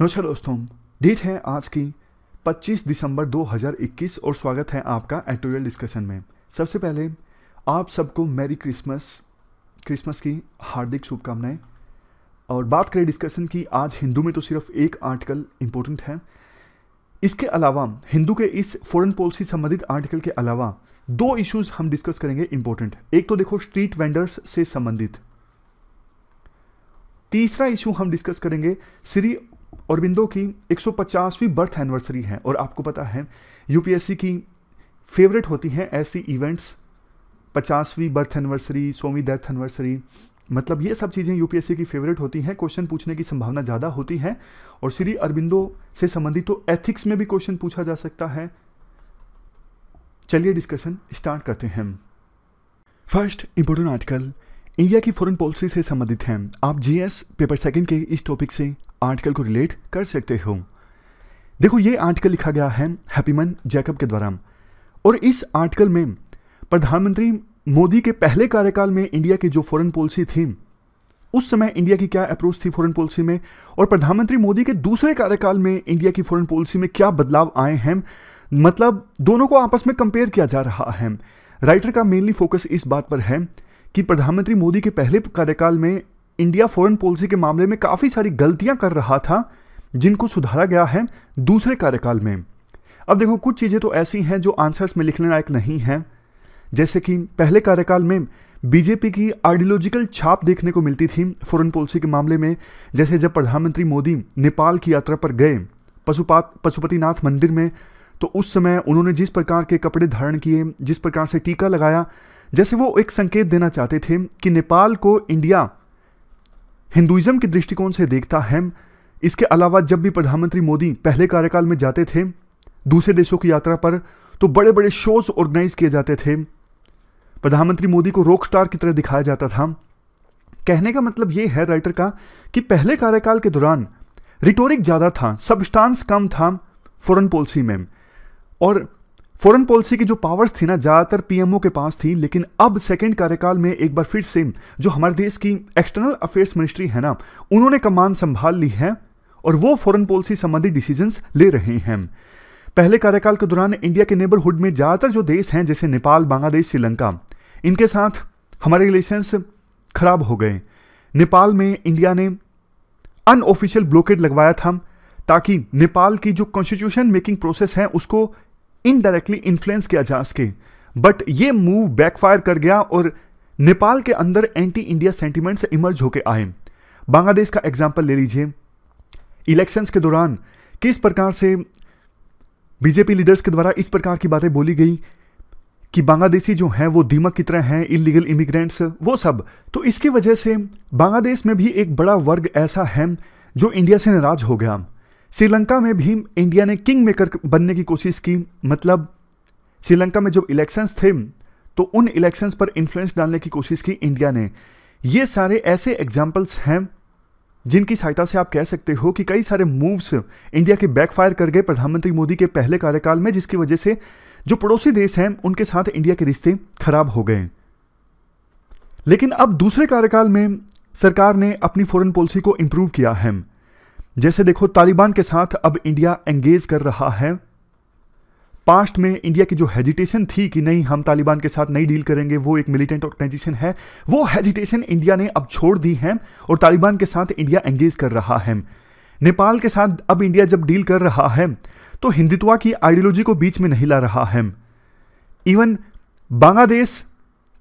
नमस्कार दोस्तों डेट है आज की 25 दिसंबर 2021 और स्वागत है आपका एडिटोरियल डिस्कशन में सबसे पहले आप सबको मैरी क्रिसमस क्रिसमस की हार्दिक शुभकामनाएं और बात करें डिस्कशन की आज हिंदू में तो सिर्फ एक आर्टिकल इम्पोर्टेंट है इसके अलावा हिंदू के इस फॉरेन पॉलिसी संबंधित आर्टिकल के अलावा दो इश्यूज हम डिस्कस करेंगे इंपॉर्टेंट एक तो देखो स्ट्रीट वेंडर्स से संबंधित तीसरा इशू हम डिस्कस करेंगे श्री औरबिंदो की 150वीं बर्थ एनिवर्सरी है और आपको पता है यूपीएससी की फेवरेट होती हैं ऐसी इवेंट्स पचासवीं बर्थ एनिवर्सरी सोवीं डेथ एनिवर्सरी मतलब ये सब चीज़ें यूपीएससी की फेवरेट होती हैं क्वेश्चन पूछने की संभावना ज़्यादा होती है और श्री अरबिंदो से संबंधित तो एथिक्स में भी क्वेश्चन पूछा जा सकता है चलिए डिस्कशन स्टार्ट करते हैं फर्स्ट इंपोर्टेंट आर्टिकल इंडिया की फॉरेन पॉलिसी से संबंधित हैं आप जीएस पेपर सेकंड के इस टॉपिक से आर्टिकल को रिलेट कर सकते हो देखो ये आर्टिकल लिखा गया है हैप्पीमन जैकब के द्वारा और इस आर्टिकल में प्रधानमंत्री मोदी के पहले कार्यकाल में इंडिया की जो फॉरेन पॉलिसी थी उस समय इंडिया की क्या अप्रोच थी फॉरेन पॉलिसी में और प्रधानमंत्री मोदी के दूसरे कार्यकाल में इंडिया की फॉरेन पॉलिसी में क्या बदलाव आए हैं मतलब दोनों को आपस में कंपेयर किया जा रहा है राइटर का मेनली फोकस इस बात पर है कि प्रधानमंत्री मोदी के पहले कार्यकाल में इंडिया फॉरेन पॉलिसी के मामले में काफ़ी सारी गलतियां कर रहा था जिनको सुधारा गया है दूसरे कार्यकाल में अब देखो कुछ चीज़ें तो ऐसी हैं जो आंसर्स में लिखने लायक नहीं हैं जैसे कि पहले कार्यकाल में बीजेपी की आइडियोलॉजिकल छाप देखने को मिलती थी फॉरेन पॉलिसी के मामले में जैसे जब प्रधानमंत्री मोदी नेपाल की यात्रा पर गए पशुपात पशुपतिनाथ मंदिर में तो उस समय उन्होंने जिस प्रकार के कपड़े धारण किए जिस प्रकार से टीका लगाया जैसे वो एक संकेत देना चाहते थे कि नेपाल को इंडिया हिंदुइज्म के दृष्टिकोण से देखता है इसके अलावा जब भी प्रधानमंत्री मोदी पहले कार्यकाल में जाते थे दूसरे देशों की यात्रा पर तो बड़े बड़े शोज ऑर्गेनाइज किए जाते थे प्रधानमंत्री मोदी को रॉक स्टार की तरह दिखाया जाता था कहने का मतलब ये है राइटर का कि पहले कार्यकाल के दौरान रिटोरिक ज़्यादा था सबस्टांस कम था फॉरन पॉलिसी में और फॉरेन पॉलिसी की जो पावर्स थी ना ज़्यादातर पीएमओ के पास थी लेकिन अब सेकेंड कार्यकाल में एक बार फिर से जो हमारे देश की एक्सटर्नल अफेयर्स मिनिस्ट्री है ना उन्होंने कमान संभाल ली है और वो फॉरेन पॉलिसी संबंधी डिसीजंस ले रहे हैं पहले कार्यकाल के दौरान इंडिया के नेबरहुड में ज़्यादातर जो देश हैं जैसे नेपाल बांग्लादेश श्रीलंका इनके साथ हमारे रिलेशंस खराब हो गए नेपाल में इंडिया ने अनऑफिशियल ब्लॉकेट लगवाया था ताकि नेपाल की जो कॉन्स्टिट्यूशन मेकिंग प्रोसेस है उसको इनडायरेक्टली इन्फ्लुएंस किया जा सके बट ये मूव बैकफायर कर गया और नेपाल के अंदर एंटी इंडिया सेंटिमेंट्स से इमर्ज होकर आए बांग्लादेश का एग्जाम्पल ले लीजिए इलेक्शंस के दौरान किस प्रकार से बीजेपी लीडर्स के द्वारा इस प्रकार की बातें बोली गई कि बांग्लादेशी जो हैं वो दीमक की तरह हैं इलीगल इमिग्रेंट्स वो सब तो इसकी वजह से बांग्लादेश में भी एक बड़ा वर्ग ऐसा है जो इंडिया से नाराज हो गया श्रीलंका में भी इंडिया ने किंग मेकर बनने की कोशिश की मतलब श्रीलंका में जब इलेक्शंस थे तो उन इलेक्शंस पर इन्फ्लुएंस डालने की कोशिश की इंडिया ने ये सारे ऐसे एग्जाम्पल्स हैं जिनकी सहायता से आप कह सकते हो कि कई सारे मूव्स इंडिया के बैकफायर कर गए प्रधानमंत्री मोदी के पहले कार्यकाल में जिसकी वजह से जो पड़ोसी देश हैं उनके साथ इंडिया के रिश्ते खराब हो गए लेकिन अब दूसरे कार्यकाल में सरकार ने अपनी फॉरेन पॉलिसी को इम्प्रूव किया है जैसे देखो तालिबान के साथ अब इंडिया एंगेज कर रहा है पास्ट में इंडिया की जो हेजिटेशन थी कि नहीं हम तालिबान के साथ नहीं डील करेंगे वो एक मिलिटेंट ऑर्गेनाइजेशन है वो हेजिटेशन इंडिया ने अब छोड़ दी है और तालिबान के साथ इंडिया एंगेज कर रहा है नेपाल के साथ अब इंडिया जब डील कर रहा है तो हिंदुत्व की आइडियोलॉजी को बीच में नहीं ला रहा है इवन बांग्लादेश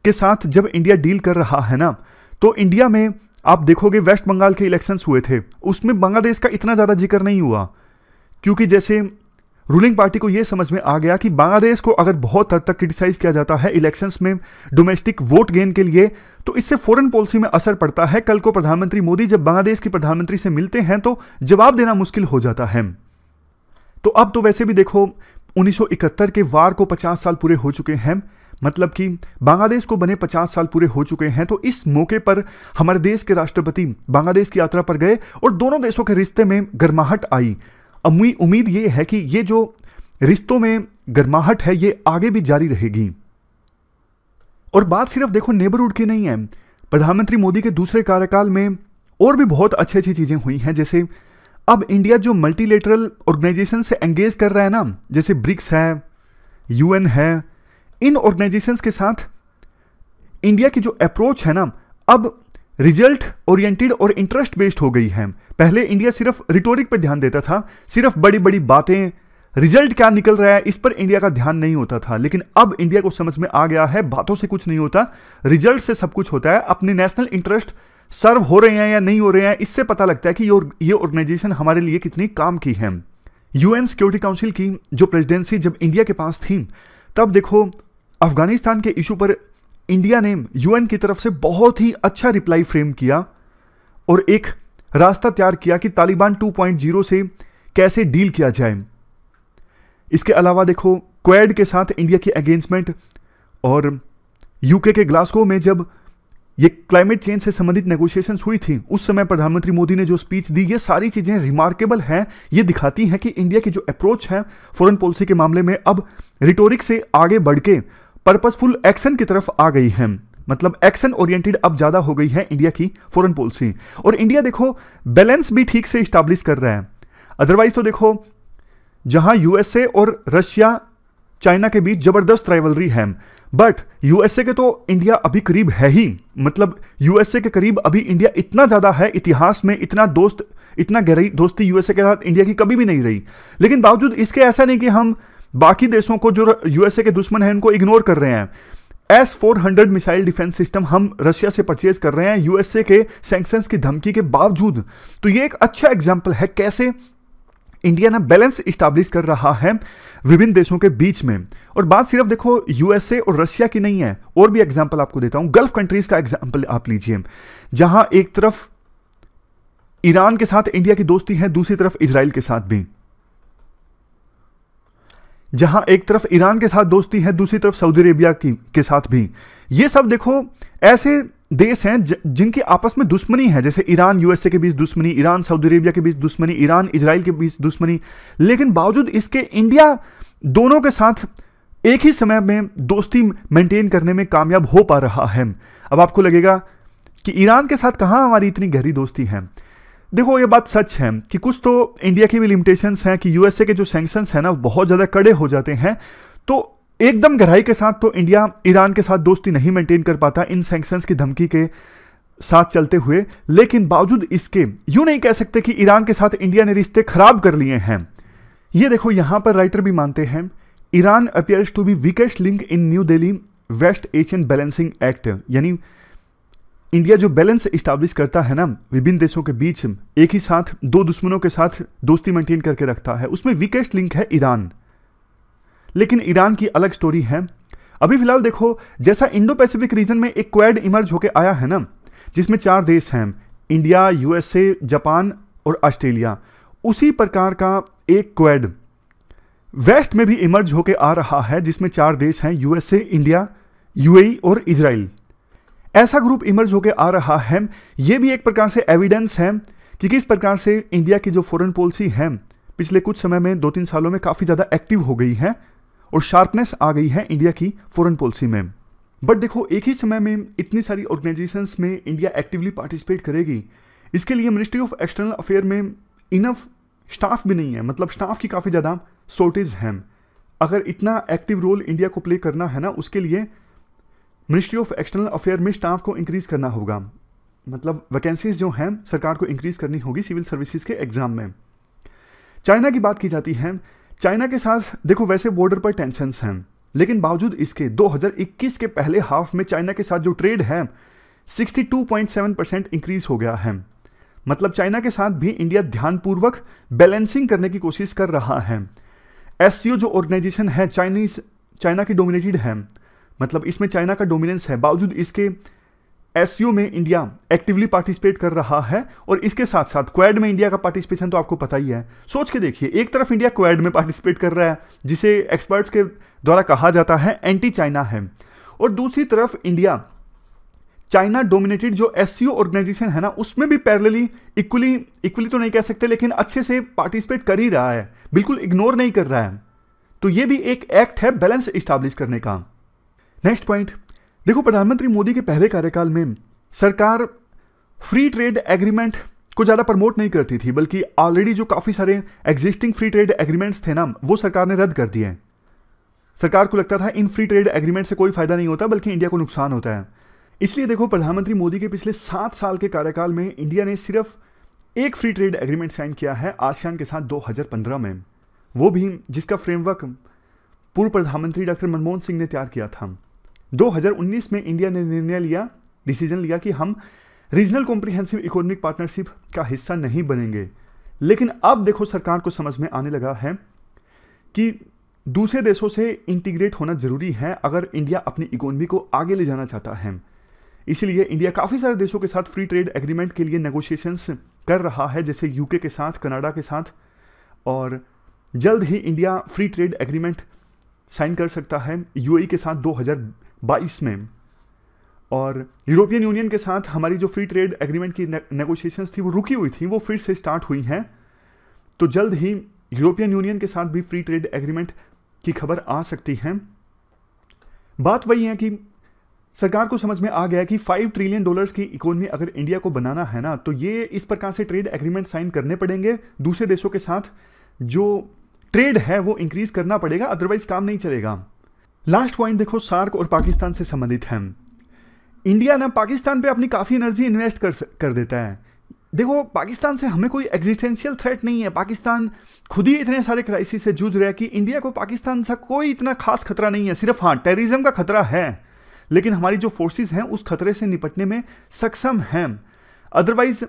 के साथ जब इंडिया डील कर रहा है ना तो इंडिया में आप देखोगे वेस्ट बंगाल के इलेक्शंस हुए थे उसमें बांग्लादेश का इतना ज़्यादा जिक्र नहीं हुआ क्योंकि जैसे रूलिंग पार्टी को यह समझ में आ गया कि बांग्लादेश को अगर बहुत हद तक क्रिटिसाइज किया जाता है इलेक्शंस में डोमेस्टिक वोट गेन के लिए तो इससे फॉरेन पॉलिसी में असर पड़ता है कल को प्रधानमंत्री मोदी जब बांग्लादेश के प्रधानमंत्री से मिलते हैं तो जवाब देना मुश्किल हो जाता है तो अब तो वैसे भी देखो 1971 के वार को 50 साल पूरे हो चुके हैं मतलब कि बांग्लादेश को बने 50 साल पूरे हो चुके हैं तो इस मौके पर हमारे देश के राष्ट्रपति बांग्लादेश की यात्रा पर गए और दोनों देशों के रिश्ते में गर्माहट आई उम्मीद ये है कि ये जो रिश्तों में गर्माहट है ये आगे भी जारी रहेगी और बात सिर्फ देखो नेबरहुड की नहीं है प्रधानमंत्री मोदी के दूसरे कार्यकाल में और भी बहुत अच्छी अच्छी चीज़ें हुई हैं जैसे अब इंडिया जो मल्टीलेटरल ऑर्गेनाइजेशन से एंगेज कर रहा है ना जैसे ब्रिक्स है यूएन है इन ऑर्गेनाइजेशंस के साथ इंडिया की जो अप्रोच है ना अब रिजल्ट ओरिएंटेड और इंटरेस्ट बेस्ड हो गई है पहले इंडिया सिर्फ रिटोरिक पर ध्यान देता था सिर्फ बड़ी बड़ी बातें रिजल्ट क्या निकल रहा है इस पर इंडिया का ध्यान नहीं होता था लेकिन अब इंडिया को समझ में आ गया है बातों से कुछ नहीं होता रिजल्ट से सब कुछ होता है अपने नेशनल इंटरेस्ट सर्व हो रहे हैं या नहीं हो रहे हैं इससे पता लगता है कि ये ऑर्गेनाइजेशन हमारे लिए कितनी काम की है यूएन सिक्योरिटी काउंसिल की जो प्रेसिडेंसी जब इंडिया के पास थी तब देखो अफगानिस्तान के इशू पर इंडिया ने यूएन की तरफ से बहुत ही अच्छा रिप्लाई फ्रेम किया और एक रास्ता तैयार किया कि तालिबान 2.0 से कैसे डील किया जाए इसके अलावा देखो क्वेड के साथ इंडिया की अगेंस्टमेंट और यूके के ग्लासगो में जब ये क्लाइमेट चेंज से संबंधित नेगोशिएशंस हुई थी उस समय प्रधानमंत्री मोदी ने जो स्पीच दी ये सारी चीज़ें रिमार्केबल हैं ये दिखाती हैं कि इंडिया की जो अप्रोच है फॉरेन पॉलिसी के मामले में अब रिटोरिक से आगे बढ़ के पर्पसफुल एक्शन की तरफ आ गई है मतलब एक्शन ओरिएंटेड अब ज़्यादा हो गई है इंडिया की फॉरेन पॉलिसी और इंडिया देखो बैलेंस भी ठीक से स्टाब्लिश कर रहा है अदरवाइज तो देखो जहां यूएसए और रशिया चाइना के बीच जबरदस्त ट्राइवलरी है बट यूएसए के तो इंडिया अभी करीब है ही मतलब यूएसए के करीब अभी इंडिया इतना ज़्यादा है इतिहास में इतना दोस्त इतना गहरी दोस्ती यूएसए के साथ इंडिया की कभी भी नहीं रही लेकिन बावजूद इसके ऐसा नहीं कि हम बाकी देशों को जो यूएसए के दुश्मन हैं उनको इग्नोर कर रहे हैं S four hundred missile defence system हम रशिया से परचेज कर रहे हैं यूएसए के सैंक्शंस की धमकी के बावजूद तो ये एक अच्छा एग्जाम्पल है कैसे इंडिया ना बैलेंस इस्टाब्लिश कर रहा है विभिन्न देशों के बीच में और बात सिर्फ देखो यूएसए और रशिया की नहीं है और भी एग्जाम्पल आपको देता हूं गल्फ कंट्रीज का एग्जाम्पल आप लीजिए जहां एक तरफ ईरान के साथ इंडिया की दोस्ती है दूसरी तरफ इसराइल के साथ भी जहां एक तरफ ईरान के साथ दोस्ती है दूसरी तरफ सऊदी अरेबिया की के साथ भी ये सब देखो ऐसे देश हैं जिनके आपस में दुश्मनी है जैसे ईरान यूएसए के बीच दुश्मनी ईरान सऊदी अरेबिया के बीच दुश्मनी ईरान इसराइल के बीच दुश्मनी लेकिन बावजूद इसके इंडिया दोनों के साथ एक ही समय में दोस्ती मेंटेन करने में कामयाब हो पा रहा है अब आपको लगेगा कि ईरान के साथ कहाँ हमारी इतनी गहरी दोस्ती है देखो ये बात सच है कि कुछ तो इंडिया की भी लिमिटेशंस हैं कि यूएसए के जो सैंक्शंस हैं ना बहुत ज़्यादा कड़े हो जाते हैं तो एकदम गहराई के साथ तो इंडिया ईरान के साथ दोस्ती नहीं मेंटेन कर पाता इन सैंक्शंस की धमकी के साथ चलते हुए लेकिन बावजूद इसके यू नहीं कह सकते कि ईरान के साथ इंडिया ने रिश्ते खराब कर लिए हैं ये देखो यहाँ पर राइटर भी मानते हैं Iran appears to be weakest link in New Delhi West Asian balancing act यानी इंडिया जो बैलेंस इस्टाब्लिश करता है ना विभिन्न देशों के बीच एक ही साथ दो दुश्मनों के साथ दोस्ती मेंटेन करके रखता है उसमें वीकेस्ट लिंक है ईरान लेकिन ईरान की अलग स्टोरी है अभी फिलहाल देखो जैसा इंडो पैसिफिक रीजन में एक क्वैड इमर्ज होकर आया है ना जिसमें चार देश हैं इंडिया यूएसए जापान और ऑस्ट्रेलिया उसी प्रकार का एक क्वैड वेस्ट में भी इमर्ज होकर आ रहा है जिसमें चार देश हैं यूएसए इंडिया यूएई और इसराइल ऐसा ग्रुप इमर्ज होकर आ रहा है ये भी एक प्रकार से एविडेंस है कि किस प्रकार से इंडिया की जो फॉरेन पॉलिसी है पिछले कुछ समय में दो तीन सालों में काफ़ी ज़्यादा एक्टिव हो गई है और शार्पनेस आ गई है इंडिया की फॉरेन पॉलिसी में बट देखो एक ही समय में इतनी सारी ऑर्गेनाइजेशन में इंडिया एक्टिवली पार्टिसिपेट करेगी इसके लिए मिनिस्ट्री ऑफ एक्सटर्नल अफेयर में इनफ स्टाफ भी नहीं है मतलब स्टाफ की काफ़ी ज़्यादा शॉर्टेज है अगर इतना एक्टिव रोल इंडिया को प्ले करना है ना उसके लिए मिनिस्ट्री ऑफ एक्सटर्नल अफेयर में स्टाफ को इंक्रीज़ करना होगा मतलब वैकेंसीज जो हैं सरकार को इंक्रीज़ करनी होगी सिविल सर्विसेज के एग्ज़ाम में चाइना की बात की जाती है चाइना के साथ देखो वैसे बॉर्डर पर टेंशन हैं लेकिन बावजूद इसके 2021 के पहले हाफ में चाइना के साथ जो ट्रेड है 62.7 परसेंट इंक्रीज हो गया है मतलब चाइना के साथ भी इंडिया ध्यानपूर्वक बैलेंसिंग करने की कोशिश कर रहा है एस जो ऑर्गेनाइजेशन है चाइनीज चाइना की डोमिनेटेड है मतलब इसमें चाइना का डोमिनेंस है बावजूद इसके एस में इंडिया एक्टिवली पार्टिसिपेट कर रहा है और इसके साथ साथ क्वैड में इंडिया का पार्टिसिपेशन तो आपको पता ही है सोच के देखिए एक तरफ इंडिया क्वैड में पार्टिसिपेट कर रहा है जिसे एक्सपर्ट्स के द्वारा कहा जाता है एंटी चाइना है और दूसरी तरफ इंडिया चाइना डोमिनेटेड जो एस सी ऑर्गेनाइजेशन है ना उसमें भी पैरेलली इक्वली इक्वली तो नहीं कह सकते लेकिन अच्छे से पार्टिसिपेट कर ही रहा है बिल्कुल इग्नोर नहीं कर रहा है तो ये भी एक एक्ट है बैलेंस इस्टाब्लिश करने का नेक्स्ट पॉइंट देखो प्रधानमंत्री मोदी के पहले कार्यकाल में सरकार फ्री ट्रेड एग्रीमेंट को ज़्यादा प्रमोट नहीं करती थी बल्कि ऑलरेडी जो काफ़ी सारे एग्जिस्टिंग फ्री ट्रेड एग्रीमेंट्स थे ना वो सरकार ने रद्द कर दिए हैं सरकार को लगता था इन फ्री ट्रेड एग्रीमेंट से कोई फ़ायदा नहीं होता बल्कि इंडिया को नुकसान होता है इसलिए देखो प्रधानमंत्री मोदी के पिछले सात साल के कार्यकाल में इंडिया ने सिर्फ एक फ्री ट्रेड एग्रीमेंट साइन किया है आसियान के साथ 2015 में वो भी जिसका फ्रेमवर्क पूर्व प्रधानमंत्री डॉक्टर मनमोहन सिंह ने तैयार किया था 2019 में इंडिया ने निर्णय लिया डिसीजन लिया कि हम रीजनल कॉम्प्रिहेंसिव इकोनॉमिक पार्टनरशिप का हिस्सा नहीं बनेंगे लेकिन अब देखो सरकार को समझ में आने लगा है कि दूसरे देशों से इंटीग्रेट होना ज़रूरी है अगर इंडिया अपनी इकोनॉमी को आगे ले जाना चाहता है इसीलिए इंडिया काफ़ी सारे देशों के साथ फ्री ट्रेड एग्रीमेंट के लिए नेगोशिएशंस कर रहा है जैसे यूके के साथ कनाडा के साथ और जल्द ही India free trade agreement sign कर सकता है यूएई e के साथ बाईस में और यूरोपियन यूनियन के साथ हमारी जो फ्री ट्रेड एग्रीमेंट की नेगोशिएशंस थी वो रुकी हुई थी वो फिर से स्टार्ट हुई हैं तो जल्द ही यूरोपियन यूनियन के साथ भी फ्री ट्रेड एग्रीमेंट की खबर आ सकती है बात वही है कि सरकार को समझ में आ गया कि फाइव ट्रिलियन डॉलर्स की इकोनॉमी अगर इंडिया को बनाना है ना तो ये इस प्रकार से ट्रेड एग्रीमेंट साइन करने पड़ेंगे दूसरे देशों के साथ जो ट्रेड है वो इंक्रीज करना पड़ेगा अदरवाइज काम नहीं चलेगा लास्ट पॉइंट देखो सार्क और पाकिस्तान से संबंधित है इंडिया ना पाकिस्तान पे अपनी काफ़ी एनर्जी इन्वेस्ट कर कर देता है देखो पाकिस्तान से हमें कोई एग्जिस्टेंशियल थ्रेट नहीं है पाकिस्तान खुद ही इतने सारे क्राइसिस से जूझ रहा है कि इंडिया को पाकिस्तान से कोई इतना खास खतरा नहीं है सिर्फ हाँ टेररिज्म का खतरा है लेकिन हमारी जो फोर्सेस हैं उस खतरे से निपटने में सक्षम हैं अदरवाइज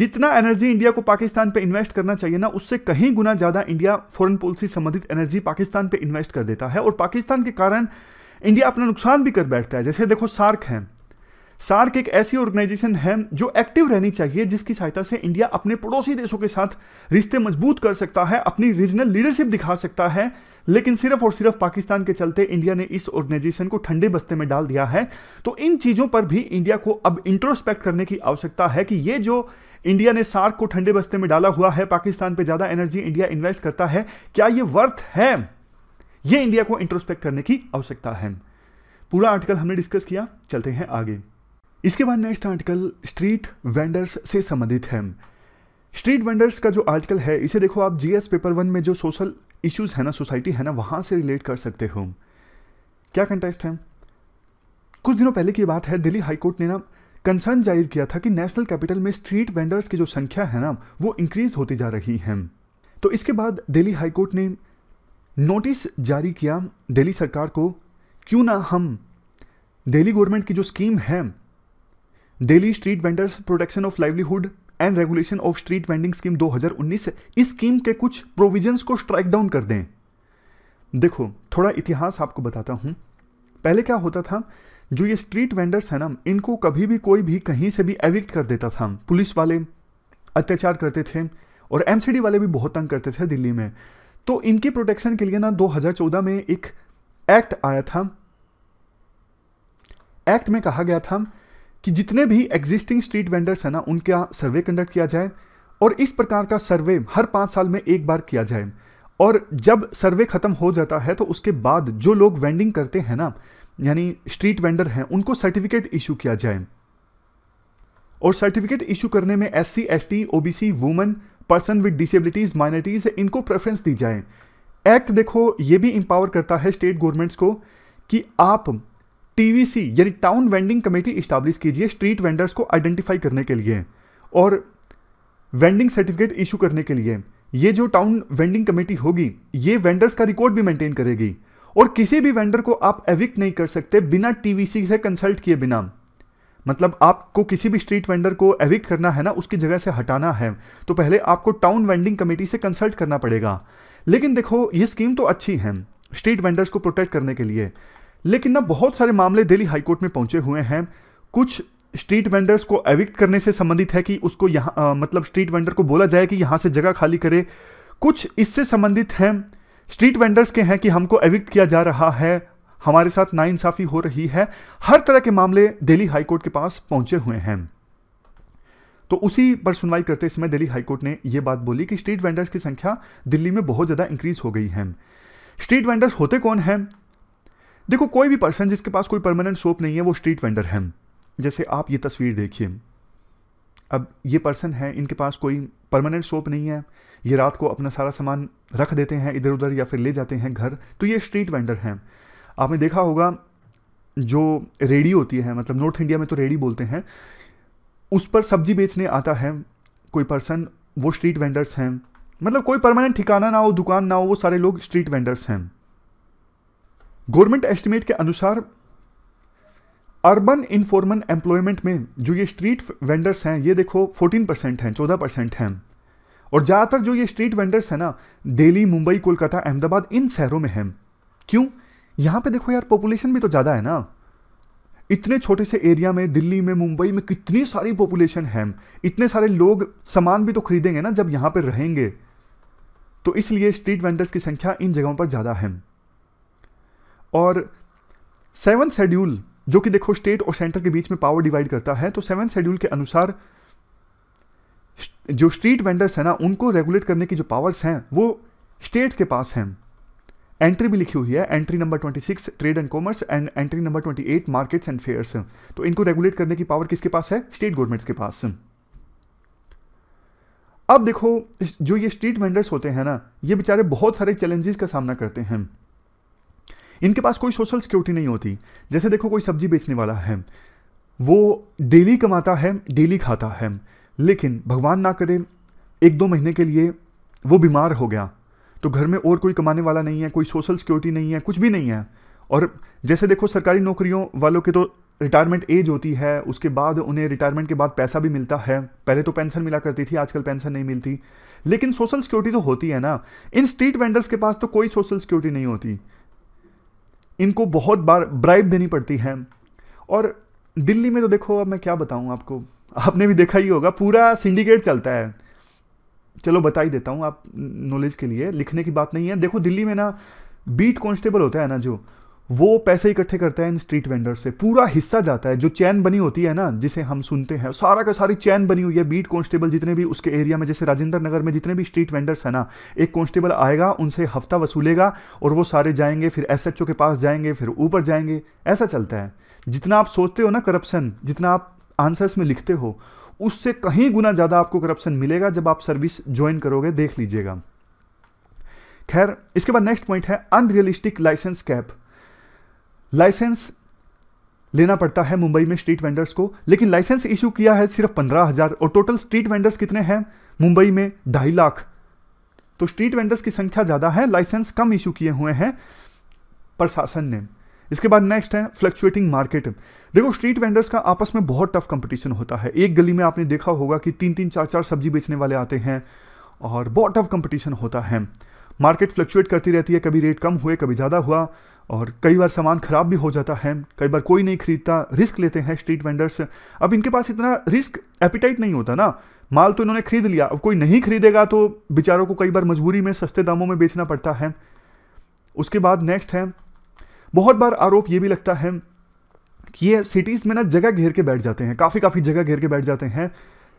जितना एनर्जी इंडिया को पाकिस्तान पे इन्वेस्ट करना चाहिए ना उससे कहीं गुना ज़्यादा इंडिया फॉरेन पॉलिसी संबंधित एनर्जी पाकिस्तान पे इन्वेस्ट कर देता है और पाकिस्तान के कारण इंडिया अपना नुकसान भी कर बैठता है जैसे देखो सार्क है सार्क एक ऐसी ऑर्गेनाइजेशन है जो एक्टिव रहनी चाहिए जिसकी सहायता से इंडिया अपने पड़ोसी देशों के साथ रिश्ते मजबूत कर सकता है अपनी रीजनल लीडरशिप दिखा सकता है लेकिन सिर्फ और सिर्फ पाकिस्तान के चलते इंडिया ने इस ऑर्गेनाइजेशन को ठंडे बस्ते में डाल दिया है तो इन चीज़ों पर भी इंडिया को अब इंट्रोस्पेक्ट करने की आवश्यकता है कि ये जो इंडिया ने सार्क को ठंडे बस्ते में डाला हुआ है पाकिस्तान पे ज्यादा एनर्जी इंडिया इन्वेस्ट करता है क्या ये वर्थ है ये इंडिया को इंट्रोस्पेक्ट करने की आवश्यकता है पूरा आर्टिकल हमने डिस्कस किया चलते हैं आगे इसके बाद नेक्स्ट आर्टिकल स्ट्रीट वेंडर्स से संबंधित है स्ट्रीट वेंडर्स का जो आर्टिकल है इसे देखो आप जीएस पेपर वन में जो सोशल इश्यूज है ना सोसाइटी है ना वहां से रिलेट कर सकते हो क्या कंटेस्ट है कुछ दिनों पहले की बात है दिल्ली हाईकोर्ट ने ना कंसर्न जाहिर किया था कि नेशनल कैपिटल में स्ट्रीट वेंडर्स की जो संख्या है ना वो इंक्रीज होती जा रही है तो इसके बाद दिल्ली हाईकोर्ट ने नोटिस जारी किया दिल्ली सरकार को क्यों ना हम दिल्ली गवर्नमेंट की जो स्कीम है Delhi street vendors protection of livelihood and regulation of street vending scheme 2019 इस स्कीम के कुछ प्रोविजंस को स्ट्राइक डाउन कर दें देखो थोड़ा इतिहास आपको बताता हूं पहले क्या होता था जो ये स्ट्रीट वेंडर्स है ना इनको कभी भी कोई भी कहीं से भी एविक्ट कर देता था पुलिस वाले अत्याचार करते थे और एमसीडी वाले भी बहुत तंग करते थे दिल्ली में तो इनकी प्रोटेक्शन के लिए ना 2014 में एक एक्ट आया था एक्ट में कहा गया था कि जितने भी एग्जिस्टिंग स्ट्रीट वेंडर्स हैं ना उनका सर्वे कंडक्ट किया जाए और इस प्रकार का सर्वे हर पांच साल में एक बार किया जाए और जब सर्वे खत्म हो जाता है तो उसके बाद जो लोग वेंडिंग करते हैं ना यानी स्ट्रीट वेंडर हैं उनको सर्टिफिकेट इशू किया जाए और सर्टिफिकेट इशू करने में S C S T O B C women person with disabilities minorities इनको प्रेफरेंस दी जाए एक्ट देखो ये भी इंपावर करता है स्टेट गवर्नमेंट्स को कि आप टीवीसी यानी टाउन वेंडिंग कमेटी इस्टाब्लिश कीजिए स्ट्रीट वेंडर्स को आइडेंटिफाई करने के लिए और वेंडिंग सर्टिफिकेट इशू करने के लिए ये जो टाउन वेंडिंग कमेटी होगी ये वेंडर्स का रिकॉर्ड भी मेंटेन करेगी और किसी भी वेंडर को आप एविक्ट नहीं कर सकते बिना टीवीसी से कंसल्ट किए बिना मतलब आपको किसी भी स्ट्रीट वेंडर को एविक्ट करना है ना उसकी जगह से हटाना है तो पहले आपको टाउन वेंडिंग कमेटी से कंसल्ट करना पड़ेगा लेकिन देखो ये स्कीम तो अच्छी है स्ट्रीट वेंडर्स को प्रोटेक्ट करने के लिए लेकिन ना बहुत सारे मामले दिल्ली हाईकोर्ट में पहुंचे हुए हैं कुछ स्ट्रीट वेंडर्स को एविक्ट करने से संबंधित है कि उसको यहाँ मतलब स्ट्रीट वेंडर को बोला जाए कि यहाँ से जगह खाली करे कुछ इससे संबंधित हैं स्ट्रीट वेंडर्स के हैं कि हमको एविक्ट किया जा रहा है हमारे साथ नाइंसाफी हो रही है हर तरह के मामले दिल्ली हाईकोर्ट के पास पहुंचे हुए हैं तो उसी पर सुनवाई करते समय दिल्ली हाईकोर्ट ने यह बात बोली कि स्ट्रीट वेंडर्स की संख्या दिल्ली में बहुत ज़्यादा इंक्रीज हो गई है स्ट्रीट वेंडर्स होते कौन हैं देखो कोई भी पर्सन जिसके पास कोई परमानेंट सोप नहीं है वो स्ट्रीट वेंडर है जैसे आप ये तस्वीर देखिए अब ये पर्सन है इनके पास कोई परमानेंट सोप नहीं है ये रात को अपना सारा सामान रख देते हैं इधर उधर या फिर ले जाते हैं घर तो ये स्ट्रीट वेंडर हैं आपने देखा होगा जो रेडी होती है मतलब नॉर्थ इंडिया में तो रेडी बोलते हैं उस पर सब्जी बेचने आता है कोई पर्सन वो स्ट्रीट वेंडर्स हैं मतलब कोई परमानेंट ठिकाना ना हो दुकान ना हो वो सारे लोग स्ट्रीट वेंडर्स हैं गवर्नमेंट एस्टिमेट के अनुसार अर्बन इनफॉर्मल एम्प्लॉयमेंट में जो ये स्ट्रीट वेंडर्स हैं ये देखो 14 परसेंट हैं 14 परसेंट हैं और ज़्यादातर जो ये स्ट्रीट वेंडर्स हैं ना दिल्ली मुंबई कोलकाता अहमदाबाद इन शहरों में हैं क्यों यहां पे देखो यार पॉपुलेशन भी तो ज़्यादा है ना इतने छोटे से एरिया में दिल्ली में मुंबई में कितनी सारी पॉपुलेशन है इतने सारे लोग सामान भी तो खरीदेंगे ना जब यहां पर रहेंगे तो इसलिए स्ट्रीट वेंडर्स की संख्या इन जगहों पर ज़्यादा है और सेवन शेड्यूल जो कि देखो स्टेट और सेंटर के बीच में पावर डिवाइड करता है तो सेवन शेड्यूल के अनुसार जो स्ट्रीट वेंडर्स हैं ना उनको रेगुलेट करने की जो पावर्स हैं वो स्टेट्स के पास हैं एंट्री भी लिखी हुई है entry number 26 trade and commerce and entry number 28 markets and fairs तो इनको रेगुलेट करने की पावर किसके पास है स्टेट गवर्नमेंट्स के पास अब देखो जो ये स्ट्रीट वेंडर्स होते हैं ना ये बेचारे बहुत सारे चैलेंजेस का सामना करते हैं इनके पास कोई सोशल सिक्योरिटी नहीं होती जैसे देखो कोई सब्जी बेचने वाला है वो डेली कमाता है डेली खाता है लेकिन भगवान ना करे एक दो महीने के लिए वो बीमार हो गया तो घर में और कोई कमाने वाला नहीं है कोई सोशल सिक्योरिटी नहीं है कुछ भी नहीं है और जैसे देखो सरकारी नौकरियों वालों के तो रिटायरमेंट एज होती है उसके बाद उन्हें रिटायरमेंट के बाद पैसा भी मिलता है पहले तो पेंशन मिला करती थी आजकल पेंशन नहीं मिलती लेकिन सोशल सिक्योरिटी तो होती है ना इन स्ट्रीट वेंडर्स के पास तो कोई सोशल सिक्योरिटी नहीं होती इनको बहुत बार ब्राइब देनी पड़ती है और दिल्ली में तो देखो अब मैं क्या बताऊँ आपको आपने भी देखा ही होगा पूरा सिंडिकेट चलता है चलो बता ही देता हूँ आप नॉलेज के लिए लिखने की बात नहीं है देखो दिल्ली में ना बीट कॉन्स्टेबल होता है ना जो वो पैसे इकट्ठे करता है इन स्ट्रीट वेंडर से पूरा हिस्सा जाता है जो चैन बनी होती है ना जिसे हम सुनते हैं सारा का सारी चैन बनी हुई है बीट कांस्टेबल जितने भी उसके एरिया में जैसे राजेंद्र नगर में जितने भी स्ट्रीट वेंडर्स हैं ना एक कॉन्स्टेबल आएगा उनसे हफ्ता वसूलेगा और वो सारे जाएंगे फिर एस के पास जाएंगे फिर ऊपर जाएंगे ऐसा चलता है जितना आप सोचते हो ना करप्शन जितना आप आंसर्स में लिखते हो उससे कहीं गुना ज़्यादा आपको करप्शन मिलेगा जब आप सर्विस ज्वाइन करोगे देख लीजिएगा खैर इसके बाद नेक्स्ट पॉइंट है अनरियलिस्टिक लाइसेंस कैप लाइसेंस लेना पड़ता है मुंबई में स्ट्रीट वेंडर्स को लेकिन लाइसेंस इश्यू किया है सिर्फ पंद्रह हज़ार और टोटल स्ट्रीट वेंडर्स कितने हैं मुंबई में ढाई लाख तो स्ट्रीट वेंडर्स की संख्या ज़्यादा है लाइसेंस कम इशू किए हुए हैं प्रशासन ने इसके बाद नेक्स्ट है फ्लक्चुएटिंग मार्केट देखो स्ट्रीट वेंडर्स का आपस में बहुत टफ कंपटीशन होता है एक गली में आपने देखा होगा कि तीन तीन चार चार सब्जी बेचने वाले आते हैं और बहुत टफ कंपटीशन होता है मार्केट फ्लक्चुएट करती रहती है कभी रेट कम हुए कभी ज़्यादा हुआ और कई बार सामान ख़राब भी हो जाता है कई बार कोई नहीं खरीदता रिस्क लेते हैं स्ट्रीट वेंडर्स अब इनके पास इतना रिस्क एपिटाइट नहीं होता ना माल तो इन्होंने खरीद लिया अब कोई नहीं खरीदेगा तो बेचारों को कई बार मजबूरी में सस्ते दामों में बेचना पड़ता है उसके बाद नेक्स्ट है बहुत बार आरोप ये भी लगता है कि ये सिटीज़ में ना जगह घेर के बैठ जाते हैं काफ़ी काफ़ी जगह घेर के बैठ जाते हैं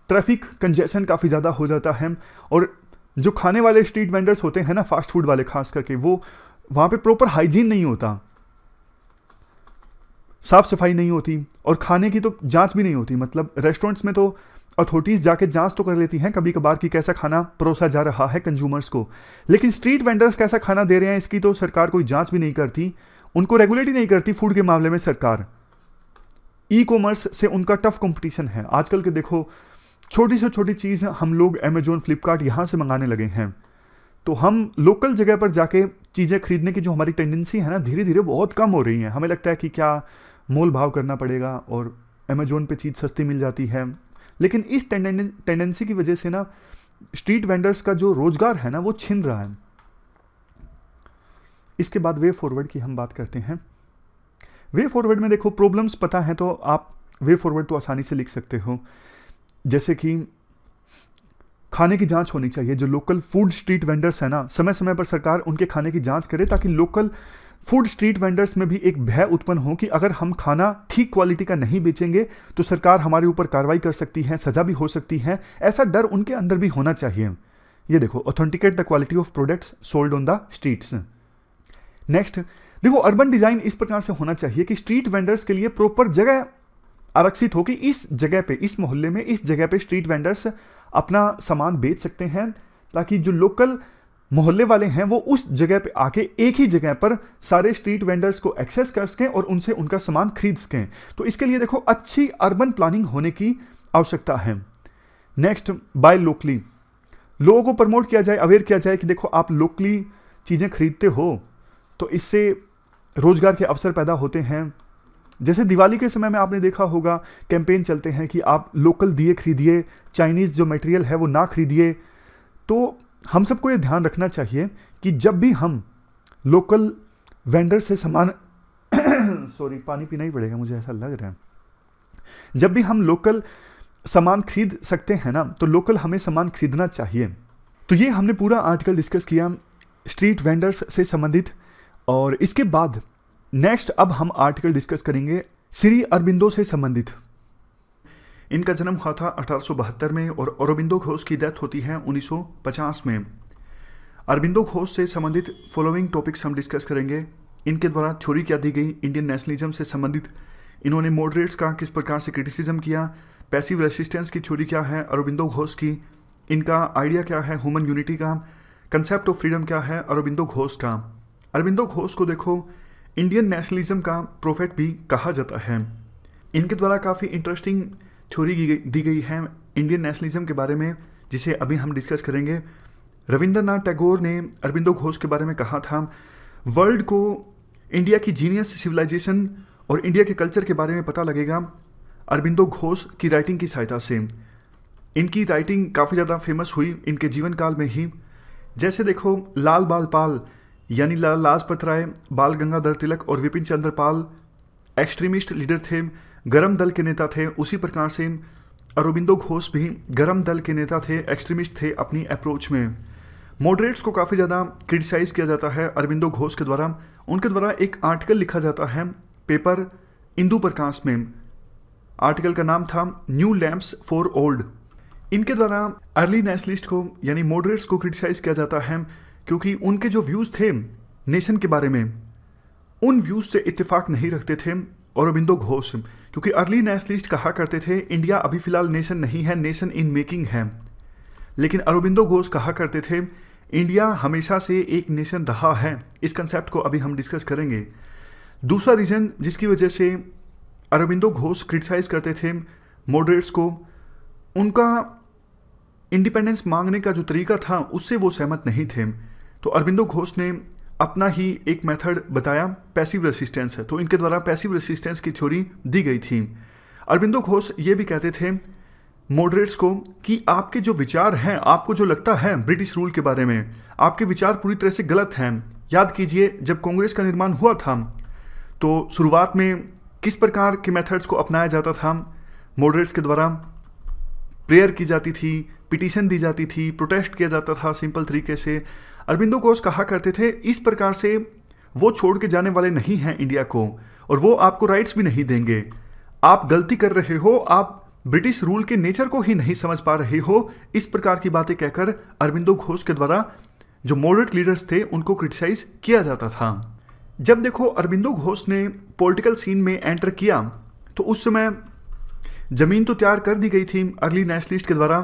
ट्रैफिक कंजेशन काफ़ी ज़्यादा हो जाता है और जो खाने वाले स्ट्रीट वेंडर्स होते हैं ना फास्ट फूड वाले खास करके वो वहाँ पे प्रॉपर हाइजीन नहीं होता साफ़ सफाई नहीं होती और खाने की तो जांच भी नहीं होती मतलब रेस्टोरेंट्स में तो अथॉरिटीज़ जाके जांच तो कर लेती हैं कभी कभार कि कैसा खाना परोसा जा रहा है कंज्यूमर्स को लेकिन स्ट्रीट वेंडर्स कैसा खाना दे रहे हैं इसकी तो सरकार कोई जांच भी नहीं करती उनको रेगुलेट ही नहीं करती फूड के मामले में सरकार ई कॉमर्स से उनका टफ कंपटीशन है आजकल के देखो छोटी से छोटी चीज़ हम लोग अमेजोन फ्लिपकार्ट यहाँ से मंगाने लगे हैं तो हम लोकल जगह पर जाके चीज़ें खरीदने की जो हमारी टेंडेंसी है ना धीरे धीरे बहुत कम हो रही है हमें लगता है कि क्या मोल भाव करना पड़ेगा और अमेजोन पे चीज़ सस्ती मिल जाती है लेकिन इस टेंडेंसी की वजह से ना स्ट्रीट वेंडर्स का जो रोज़गार है ना वो छिन रहा है इसके बाद वे फॉरवर्ड की हम बात करते हैं वे फॉरवर्ड में देखो प्रॉब्लम्स पता है तो आप वे फॉरवर्ड तो आसानी से लिख सकते हो जैसे कि खाने की जांच होनी चाहिए जो लोकल फूड स्ट्रीट वेंडर्स हैं ना समय समय पर सरकार उनके खाने की जांच करे ताकि लोकल फूड स्ट्रीट वेंडर्स में भी एक भय उत्पन्न हो कि अगर हम खाना ठीक क्वालिटी का नहीं बेचेंगे तो सरकार हमारे ऊपर कार्रवाई कर सकती है सजा भी हो सकती है ऐसा डर उनके अंदर भी होना चाहिए ये देखो authenticate the quality of products sold on the streets next देखो अर्बन डिजाइन इस प्रकार से होना चाहिए कि स्ट्रीट वेंडर्स के लिए प्रॉपर जगह आरक्षित हो कि इस जगह पे इस मोहल्ले में इस जगह पे स्ट्रीट वेंडर्स अपना सामान बेच सकते हैं ताकि जो लोकल मोहल्ले वाले हैं वो उस जगह पे आके एक ही जगह पर सारे स्ट्रीट वेंडर्स को एक्सेस कर सकें और उनसे उनका सामान खरीद सकें तो इसके लिए देखो अच्छी अर्बन प्लानिंग होने की आवश्यकता है नेक्स्ट बाय लोकली लोगों को प्रमोट किया जाए अवेयर किया जाए कि देखो आप लोकली चीज़ें खरीदते हो तो इससे रोजगार के अवसर पैदा होते हैं जैसे दिवाली के समय में आपने देखा होगा कैंपेन चलते हैं कि आप लोकल दिए खरीदिए चाइनीज़ जो मटेरियल है वो ना खरीदिए तो हम सबको ये ध्यान रखना चाहिए कि जब भी हम लोकल वेंडर से सामान सॉरी पानी पीना ही पड़ेगा मुझे ऐसा लग रहा है जब भी हम लोकल सामान खरीद सकते हैं ना तो लोकल हमें सामान खरीदना चाहिए तो ये हमने पूरा आर्टिकल डिस्कस किया स्ट्रीट वेंडर्स से संबंधित और इसके बाद नेक्स्ट अब हम आर्टिकल डिस्कस करेंगे श्री अरबिंदो से संबंधित इनका जन्म हुआ था अठारह में और अरबिंदो घोष की डेथ होती है 1950 में अरबिंदो घोष से संबंधित फॉलोइंग टॉपिक्स हम डिस्कस करेंगे इनके द्वारा थ्योरी क्या दी गई इंडियन नेशनलिज्म से संबंधित इन्होंने मॉडरेट्स का किस प्रकार से क्रिटिसिज्म किया पैसिव रेसिस्टेंस की थ्योरी क्या है अरबिंदो घोष की इनका आइडिया क्या है ह्यूमन यूनिटी का कंसेप्ट ऑफ फ्रीडम क्या है अरबिंदो घोष का अरविंदो घोष को देखो इंडियन नेशनलिज्म का प्रोफेट भी कहा जाता है इनके द्वारा काफ़ी इंटरेस्टिंग थ्योरी दी गई है इंडियन नेशनलिज्म के बारे में जिसे अभी हम डिस्कस करेंगे रविंद्रनाथ टैगोर ने अरविंदो घोष के बारे में कहा था वर्ल्ड को इंडिया की जीनियस सिविलाइजेशन और इंडिया के कल्चर के बारे में पता लगेगा अरविंदो घोष की राइटिंग की सहायता से इनकी राइटिंग काफ़ी ज़्यादा फेमस हुई इनके जीवन काल में ही जैसे देखो लाल बाल पाल यानी लाला लाजपत राय बाल गंगाधर तिलक और विपिन चंद्रपाल एक्सट्रीमिस्ट लीडर थे गरम दल के नेता थे उसी प्रकार से अरविंदो घोष भी गरम दल के नेता थे एक्सट्रीमिस्ट थे अपनी अप्रोच में मॉडरेट्स को काफ़ी ज़्यादा क्रिटिसाइज किया जाता है अरविंदो घोष के द्वारा उनके द्वारा एक आर्टिकल लिखा जाता है पेपर इंदू प्रकाश में आर्टिकल का नाम था न्यू लैम्प्स फॉर ओल्ड इनके द्वारा अर्ली नेशनलिस्ट को यानी मॉडरेट्स को क्रिटिसाइज किया जाता है क्योंकि उनके जो व्यूज़ थे नेशन के बारे में उन व्यूज़ से इत्तेफाक नहीं रखते थे अरविंदो घोष क्योंकि अर्ली नेशनलिस्ट कहा करते थे इंडिया अभी फ़िलहाल नेशन नहीं है नेशन इन मेकिंग है लेकिन अरविंदो घोष कहा करते थे इंडिया हमेशा से एक नेशन रहा है इस कंसेप्ट को अभी हम डिस्कस करेंगे दूसरा रीज़न जिसकी वजह से अरबिंदो घोष क्रिटिसाइज़ करते थे मॉडरेट्स को उनका इंडिपेंडेंस मांगने का जो तरीका था उससे वो सहमत नहीं थे तो अरबिंदो घोष ने अपना ही एक मेथड बताया पैसिव रेसिस्टेंस है तो इनके द्वारा पैसिव रेसिस्टेंस की थ्योरी दी गई थी अरबिंदो घोष ये भी कहते थे मॉडरेट्स को कि आपके जो विचार हैं आपको जो लगता है ब्रिटिश रूल के बारे में आपके विचार पूरी तरह से गलत हैं याद कीजिए जब कांग्रेस का निर्माण हुआ था तो शुरुआत में किस प्रकार के मेथड्स को अपनाया जाता था मॉडरेट्स के द्वारा प्रेयर की जाती थी पिटीशन दी जाती थी प्रोटेस्ट किया जाता था सिंपल तरीके से अरबिंदो घोष कहा करते थे इस प्रकार से वो छोड़ के जाने वाले नहीं हैं इंडिया को और वो आपको राइट्स भी नहीं देंगे आप गलती कर रहे हो आप ब्रिटिश रूल के नेचर को ही नहीं समझ पा रहे हो इस प्रकार की बातें कहकर अरबिंदो घोष के द्वारा जो मॉडरेट लीडर्स थे उनको क्रिटिसाइज किया जाता था जब देखो अरबिंदो घोष ने पॉलिटिकल सीन में एंटर किया तो उस समय ज़मीन तो तैयार कर दी गई थी अर्ली नेशनलिस्ट के द्वारा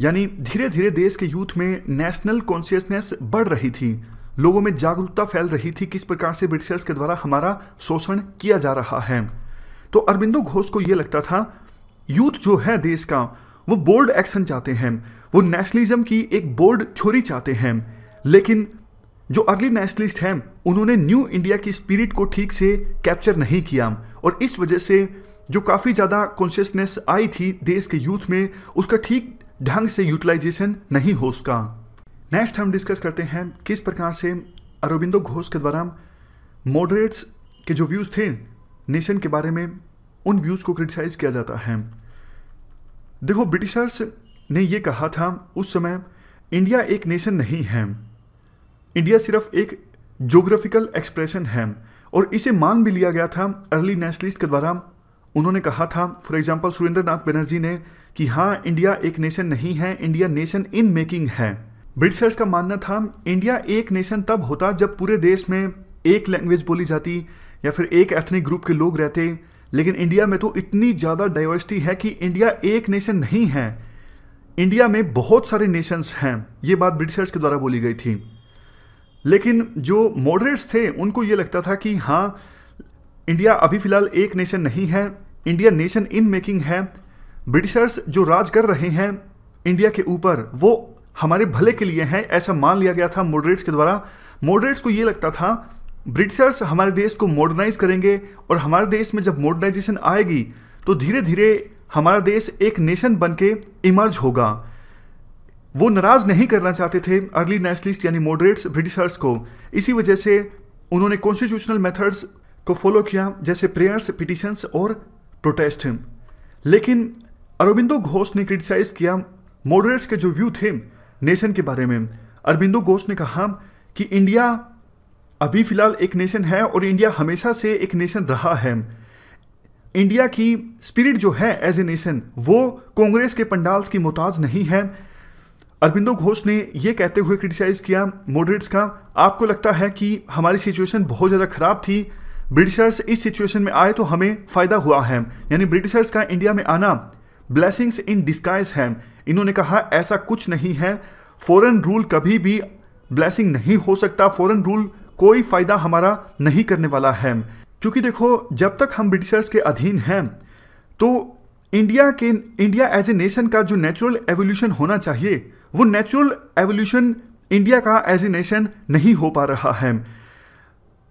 यानी धीरे धीरे देश के यूथ में नेशनल कॉन्शियसनेस बढ़ रही थी लोगों में जागरूकता फैल रही थी किस प्रकार से ब्रिटिशर्स के द्वारा हमारा शोषण किया जा रहा है तो अरबिंदो घोष को यह लगता था यूथ जो है देश का वो बोल्ड एक्शन चाहते हैं वो नेशनलिज्म की एक बोल्ड थ्योरी चाहते हैं लेकिन जो अर्ली नेशनलिस्ट हैं उन्होंने न्यू इंडिया की स्पिरिट को ठीक से कैप्चर नहीं किया और इस वजह से जो काफ़ी ज़्यादा कॉन्शियसनेस आई थी देश के यूथ में उसका ठीक ढंग से यूटिलाइजेशन नहीं हो उसका नेक्स्ट हम डिस्कस करते हैं किस प्रकार से अरविंदो घोष के द्वारा मॉडरेट्स के जो व्यूज़ थे नेशन के बारे में उन व्यूज़ को क्रिटिसाइज किया जाता है देखो ब्रिटिशर्स ने ये कहा था उस समय इंडिया एक नेशन नहीं है इंडिया सिर्फ एक जोग्राफिकल एक्सप्रेशन है और इसे मान भी लिया गया था अर्ली नेशनलिस्ट के द्वारा उन्होंने कहा था फॉर एग्जाम्पल सुरेंद्र नाथ बनर्जी ने कि हाँ इंडिया एक नेशन नहीं है इंडिया नेशन इन मेकिंग है ब्रिटिशर्स का मानना था इंडिया एक नेशन तब होता जब पूरे देश में एक लैंग्वेज बोली जाती या फिर एक एथनिक ग्रुप के लोग रहते लेकिन इंडिया में तो इतनी ज़्यादा डाइवर्सिटी है कि इंडिया एक नेशन नहीं है इंडिया में बहुत सारे नेशंस हैं ये बात ब्रिटिशर्स के द्वारा बोली गई थी लेकिन जो मॉडरेट्स थे उनको ये लगता था कि हाँ इंडिया अभी फ़िलहाल एक नेशन नहीं है इंडिया नेशन इन मेकिंग है ब्रिटिशर्स जो राज कर रहे हैं इंडिया के ऊपर वो हमारे भले के लिए हैं ऐसा मान लिया गया था मॉडरेट्स के द्वारा मॉडरेट्स को ये लगता था ब्रिटिशर्स हमारे देश को मॉडर्नाइज करेंगे और हमारे देश में जब मॉडर्नाइजेशन आएगी तो धीरे धीरे हमारा देश एक नेशन बन के इमर्ज होगा वो नाराज नहीं करना चाहते थे अर्ली नेशनलिस्ट यानी मॉडरेट्स ब्रिटिशर्स को इसी वजह से उन्होंने कॉन्स्टिट्यूशनल मेथड्स को फॉलो किया जैसे प्रेयर्स पिटिशंस और प्रोटेस्ट लेकिन अरविंदो घोष ने क्रिटिसाइज किया मॉडरेट्स के जो व्यू थे नेशन के बारे में अरविंदो घोष ने कहा कि इंडिया अभी फिलहाल एक नेशन है और इंडिया हमेशा से एक नेशन रहा है इंडिया की स्पिरिट जो है एज ए नेशन वो कांग्रेस के पंडाल्स की मोहताज नहीं है अरविंदो घोष ने ये कहते हुए क्रिटिसाइज़ किया मॉडरेट्स का आपको लगता है कि हमारी सिचुएशन बहुत ज़्यादा ख़राब थी ब्रिटिशर्स इस सिचुएशन में आए तो हमें फ़ायदा हुआ है यानी ब्रिटिशर्स का इंडिया में आना ब्लैसिंग्स इन डिस्काइज हैं इन्होंने कहा ऐसा कुछ नहीं है फॉरेन रूल कभी भी ब्लैसिंग नहीं हो सकता फॉरेन रूल कोई फ़ायदा हमारा नहीं करने वाला है क्योंकि देखो जब तक हम ब्रिटिशर्स के अधीन हैं तो इंडिया के इंडिया एज ए नेशन का जो नेचुरल एवोल्यूशन होना चाहिए वो नेचुरल एवोल्यूशन इंडिया का एज ए नेशन नहीं हो पा रहा है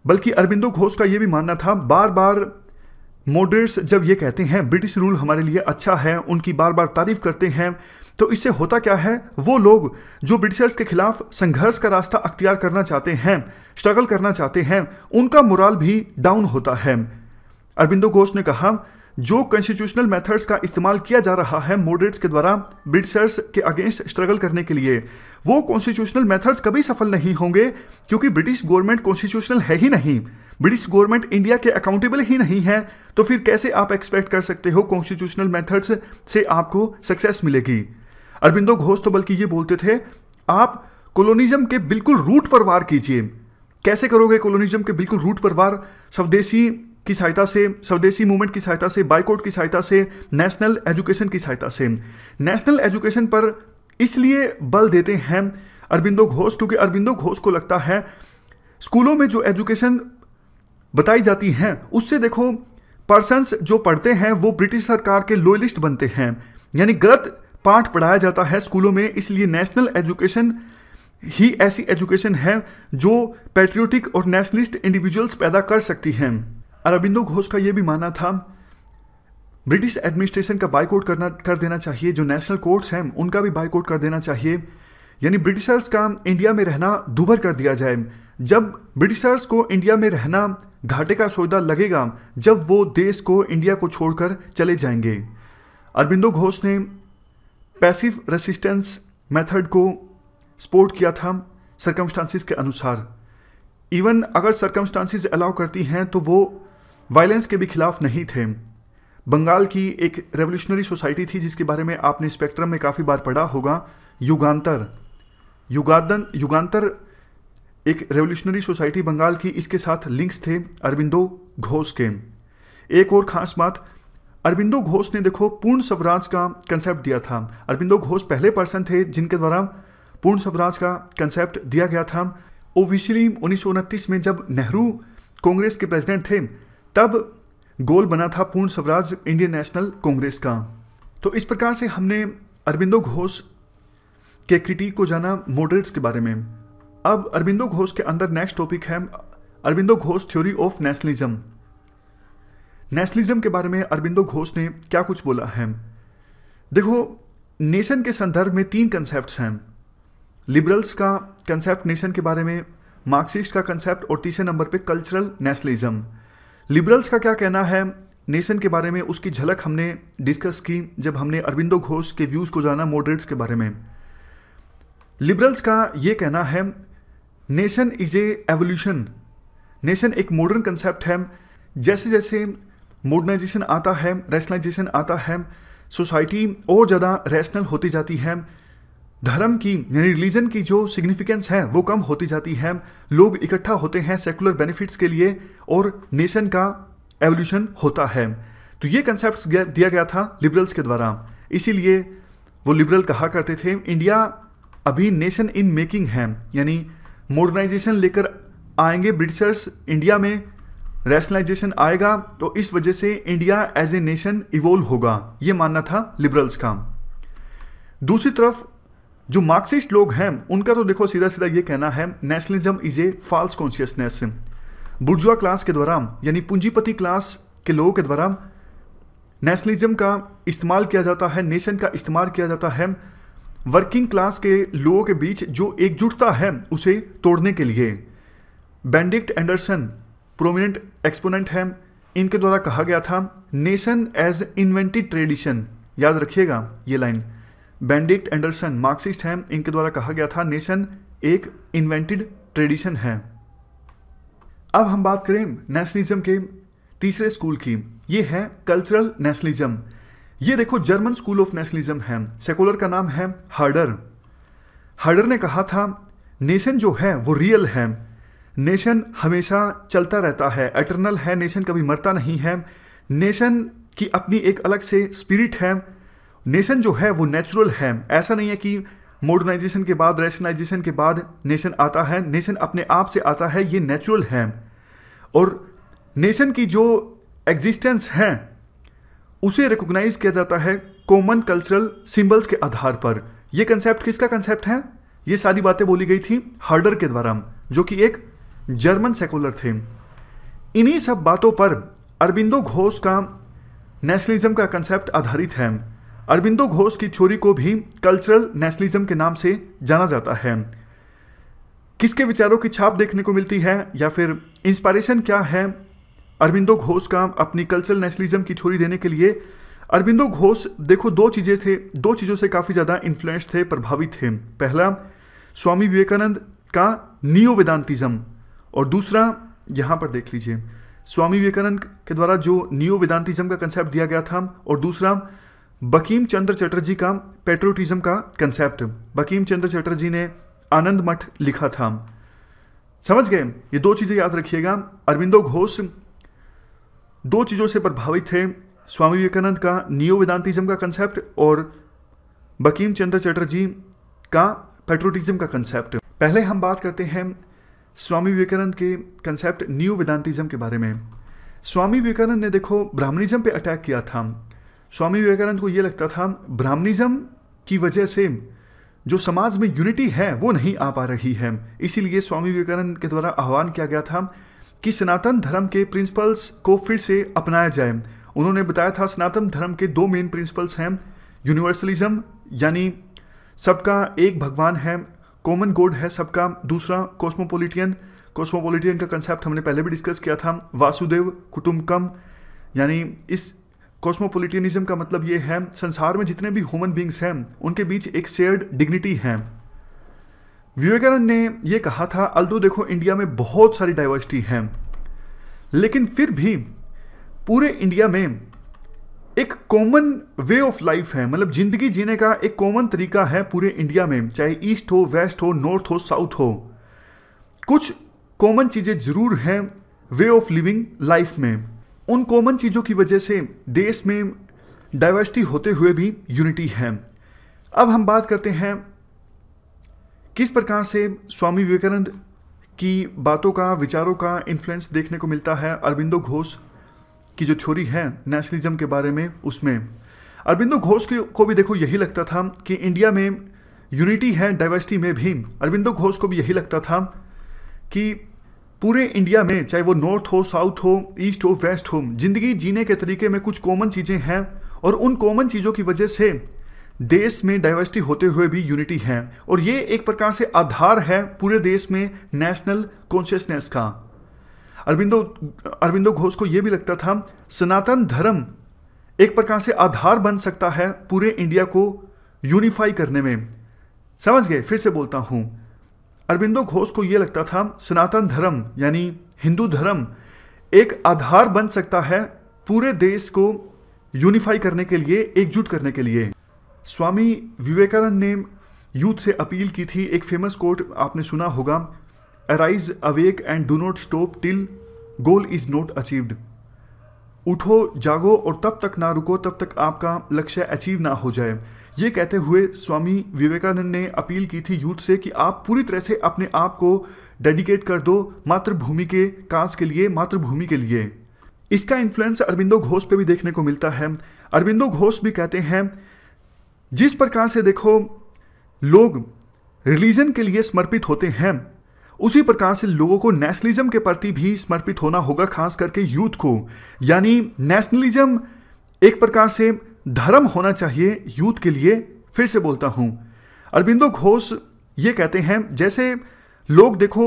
बल्कि अरबिंदो घोष का ये भी मानना था बार बार मॉडरेट्स जब ये कहते हैं ब्रिटिश रूल हमारे लिए अच्छा है उनकी बार बार तारीफ करते हैं तो इससे होता क्या है वो लोग जो ब्रिटिशर्स के खिलाफ संघर्ष का रास्ता अख्तियार करना चाहते हैं स्ट्रगल करना चाहते हैं उनका मुराल भी डाउन होता है अरबिंदो घोष ने कहा जो कॉन्स्टिट्यूशनल मेथड्स का इस्तेमाल किया जा रहा है मोडरेट्स के द्वारा ब्रिटिशर्स के अगेंस्ट स्ट्रगल करने के लिए वो कॉन्स्टिट्यूशनल मेथड्स कभी सफल नहीं होंगे क्योंकि ब्रिटिश गवर्नमेंट कॉन्स्टिट्यूशनल है ही नहीं ब्रिटिश गवर्नमेंट इंडिया के अकाउंटेबल ही नहीं है तो फिर कैसे आप एक्सपेक्ट कर सकते हो कॉन्स्टिट्यूशनल मेथड्स से आपको सक्सेस मिलेगी अरविंदो घोष तो बल्कि ये बोलते थे आप कॉलोनिज्म के बिल्कुल रूट पर वार कीजिए कैसे करोगे कॉलोनिज्म के बिल्कुल रूट पर वार स्वदेशी की सहायता से स्वदेशी मूवमेंट की सहायता से बाइकोट की सहायता से नेशनल एजुकेशन की सहायता से नेशनल एजुकेशन पर इसलिए बल देते हैं अरबिंदो घोष क्योंकि अरबिंदो घोष को लगता है स्कूलों में जो एजुकेशन बताई जाती है उससे देखो पर्सनस जो पढ़ते हैं वो ब्रिटिश सरकार के लोयलिस्ट बनते हैं यानी गलत पाठ पढ़ाया जाता है स्कूलों में इसलिए नेशनल एजुकेशन ही ऐसी एजुकेशन है जो पैट्रियोटिक और नेशनलिस्ट इंडिविजुअल्स पैदा कर सकती हैं अरबिंदो घोष का ये भी मानना था ब्रिटिश एडमिनिस्ट्रेशन का बाइकआउट करना कर देना चाहिए जो नेशनल कोर्ट्स हैं उनका भी बाइकआउट कर देना चाहिए यानी ब्रिटिशर्स का इंडिया में रहना दूभर कर दिया जाए जब ब्रिटिशर्स को इंडिया में रहना घाटे का सौदा लगेगा जब वो देश को इंडिया को छोड़कर चले जाएंगे अरबिंदो घोष ने पैसिव रेसिस्टेंस मेथड को सपोर्ट किया था सरकमस्टांसिस के अनुसार इवन अगर सरकमस्टांसिस अलाउ करती हैं तो वो वायलेंस के भी खिलाफ नहीं थे बंगाल की एक रेवोल्यूशनरी सोसाइटी थी जिसके बारे में आपने स्पेक्ट्रम में काफ़ी बार पढ़ा होगा युगांतर युगादन युगांतर एक रेवोल्यूशनरी सोसाइटी बंगाल की इसके साथ लिंक्स थे अरविंदो घोष के एक और खास बात अरविंदो घोष ने देखो पूर्ण स्वराज का कंसेप्ट दिया था अरविंदो घोष पहले पर्सन थे जिनके द्वारा पूर्ण स्वराज का कंसेप्ट दिया गया था ओविशली उन्नीस में जब नेहरू कांग्रेस के प्रेसिडेंट थे तब गोल बना था पूर्ण स्वराज इंडियन नेशनल कांग्रेस का तो इस प्रकार से हमने अरविंदो घोष के क्रिटिक को जाना मॉडरेट्स के बारे में अब अरविंदो घोष के अंदर नेक्स्ट टॉपिक है Aurobindo Ghosh theory of nationalism nationalism के बारे में अरविंदो घोष ने क्या कुछ बोला है देखो नेशन के संदर्भ में तीन कंसेप्ट हैं लिबरल्स का कंसेप्ट नेशन के बारे में मार्क्सिस्ट का कंसेप्ट और तीसरे नंबर पे कल्चरल नेशनलिज्म लिबरल्स का क्या कहना है नेशन के बारे में उसकी झलक हमने डिस्कस की जब हमने अरविंदो घोष के व्यूज़ को जाना मॉडरेट्स के बारे में लिबरल्स का ये कहना है nation is a evolution nation एक मॉडर्न कंसेप्ट है जैसे जैसे मॉडर्नाइजेशन आता है रैशनलाइजेशन आता है सोसाइटी और ज़्यादा रैशनल होती जाती है धर्म की यानी रिलीजन की जो सिग्निफिकेंस है वो कम होती जाती है लोग इकट्ठा होते हैं सेकुलर बेनिफिट्स के लिए और नेशन का एवोल्यूशन होता है तो ये कंसेप्ट दिया गया था लिबरल्स के द्वारा इसीलिए वो लिबरल कहा करते थे इंडिया अभी नेशन इन मेकिंग है यानी मॉडर्नाइजेशन लेकर आएंगे ब्रिटिशर्स इंडिया में रैशनलाइजेशन आएगा तो इस वजह से India as a nation evolve होगा ये मानना था लिबरल्स का दूसरी तरफ जो मार्क्सिस्ट लोग हैं उनका तो देखो सीधा सीधा ये कहना है nationalism is a false consciousness bourgeois class के द्वारा यानी पूंजीपति क्लास के लोगों के द्वारा नेशनलिज्म का इस्तेमाल किया जाता है नेशन का इस्तेमाल किया जाता है वर्किंग क्लास के लोगों के बीच जो एकजुटता है उसे तोड़ने के लिए बैंडिक्ट एंडरसन प्रोमिनेंट एक्सपोनेंट हैं इनके द्वारा कहा गया था नेशन एज इन्वेंटेड ट्रेडिशन याद रखिएगा ये लाइन बेंडिक्ट एंडरसन मार्क्सिस्ट हैं इनके द्वारा कहा गया था नेशन एक इन्वेंटेड ट्रेडिशन है अब हम बात करें नेशनलिज्म के तीसरे स्कूल की ये है कल्चरल नेशनलिज्म ये देखो जर्मन स्कूल ऑफ नेशनलिज्म है सेकुलर का नाम है हर्डर हर्डर ने कहा था नेशन जो है वो रियल है नेशन हमेशा चलता रहता है एटर्नल है नेशन कभी मरता नहीं है नेशन की अपनी एक अलग से स्पिरिट है नेशन जो है वो नेचुरल है ऐसा नहीं है कि मॉडर्नाइजेशन के बाद रेशनाइजेशन के बाद नेशन आता है नेशन अपने आप से आता है ये नेचुरल है और नेशन की जो एग्जिस्टेंस है उसे रिकॉग्नाइज किया जाता है कॉमन कल्चरल सिंबल्स के आधार पर यह कंसेप्ट किसका कंसेप्ट है ये सारी बातें बोली गई थी हार्डर के द्वारा जो कि एक जर्मन सेकुलर थे इन्हीं सब बातों पर अरबिंदो घोष का नेशनलिज्म का कंसेप्ट आधारित है अरबिंदो घोष की थ्योरी को भी कल्चरल नेशनलिज्म के नाम से जाना जाता है किसके विचारों की छाप देखने को मिलती है या फिर इंस्पायरेशन क्या है अरबिंदो घोष का अपनी कल्चरल नेशनलिज्म की थ्योरी देने के लिए अरबिंदो घोष देखो दो चीज़ें थे दो चीज़ों से काफ़ी ज़्यादा इन्फ्लुएंस थे प्रभावित थे पहला स्वामी विवेकानंद का नियो वेदांतिज्म और दूसरा यहाँ पर देख लीजिए स्वामी विवेकानंद के द्वारा जो नियो वेदांतिज्म का कंसेप्ट दिया गया था और दूसरा बकीम चंद्र चटर्जी का पेट्रोटिज्म का कंसेप्ट बकीम चंद्र चटर्जी ने आनंद मठ लिखा था समझ गए ये दो चीज़ें याद रखिएगा अरविंदो घोष दो चीज़ों से प्रभावित थे स्वामी विवेकानंद का नियो वेदांतिज्म का कंसेप्ट और बकीम चंद्र चटर्जी का पेट्रोटिज्म का कंसेप्ट पहले हम बात करते हैं स्वामी विवेकानंद के कंसेप्ट न्यू वेदांतिज्म के बारे में स्वामी विवेकानंद ने देखो ब्राह्मणिज्म पे अटैक किया था स्वामी विवेकानंद को यह लगता था ब्राह्मणिज्म की वजह से जो समाज में यूनिटी है वो नहीं आ पा रही है इसीलिए स्वामी विवेकानंद के द्वारा आह्वान किया गया था कि सनातन धर्म के प्रिंसिपल्स को फिर से अपनाया जाए उन्होंने बताया था सनातन धर्म के दो मेन प्रिंसिपल्स हैं यूनिवर्सलिज्म यानी सबका एक भगवान है कॉमन गोड है सबका दूसरा कॉस्मोपोलिटियन कॉस्मोपोलिटियन का कंसेप्ट हमने पहले भी डिस्कस किया था वासुदेव कुटुम्बकम यानी इस कॉस्मोपोलिटनिज्म का मतलब ये है संसार में जितने भी ह्यूमन बींग्स हैं उनके बीच एक शेयर्ड डिग्निटी है विवेकानंद ने यह कहा था अल्दो देखो इंडिया में बहुत सारी डाइवर्सिटी है लेकिन फिर भी पूरे इंडिया में एक कॉमन वे ऑफ लाइफ है मतलब ज़िंदगी जीने का एक कॉमन तरीका है पूरे इंडिया में चाहे ईस्ट हो वेस्ट हो नॉर्थ हो साउथ हो कुछ कॉमन चीज़ें ज़रूर हैं वे ऑफ लिविंग लाइफ में उन कॉमन चीज़ों की वजह से देश में डाइवर्सिटी होते हुए भी यूनिटी है अब हम बात करते हैं किस प्रकार से स्वामी विवेकानंद की बातों का विचारों का इन्फ्लुएंस देखने को मिलता है अरविंदो घोष की जो थ्योरी है नेशनलिज्म के बारे में उसमें अरविंदो घोष को भी देखो यही लगता था कि इंडिया में यूनिटी है डाइवर्सिटी में भी अरविंदो घोष को भी यही लगता था कि पूरे इंडिया में चाहे वो नॉर्थ हो साउथ हो ईस्ट हो वेस्ट हो जिंदगी जीने के तरीके में कुछ कॉमन चीज़ें हैं और उन कॉमन चीज़ों की वजह से देश में डाइवर्सिटी होते हुए भी यूनिटी है और ये एक प्रकार से आधार है पूरे देश में नेशनल कॉन्शियसनेस का अरविंदो अरविंदो घोष को यह भी लगता था सनातन धर्म एक प्रकार से आधार बन सकता है पूरे इंडिया को यूनिफाई करने में समझ गए फिर से बोलता हूँ अरबिंदो घोष को यह लगता था सनातन धर्म यानी हिंदू धर्म एक आधार बन सकता है पूरे देश को यूनिफाई करने के लिए एकजुट करने के लिए स्वामी विवेकानंद ने यूथ से अपील की थी एक फेमस कोट आपने सुना होगा arise awake and do not stop till goal is not achieved उठो जागो और तब तक ना रुको तब तक आपका लक्ष्य अचीव ना हो जाए ये कहते हुए स्वामी विवेकानंद ने अपील की थी यूथ से कि आप पूरी तरह से अपने आप को डेडिकेट कर दो मातृभूमि के कांस के लिए मातृभूमि के लिए इसका इन्फ्लुएंस अरविंदो घोष पे भी देखने को मिलता है अरविंदो घोष भी कहते हैं जिस प्रकार से देखो लोग रिलीजन के लिए समर्पित होते हैं उसी प्रकार से लोगों को नेशनलिज्म के प्रति भी समर्पित होना होगा खास करके यूथ को यानी नेशनलिज्म एक प्रकार से धर्म होना चाहिए यूथ के लिए फिर से बोलता हूं अरबिंदो घोष ये कहते हैं जैसे लोग देखो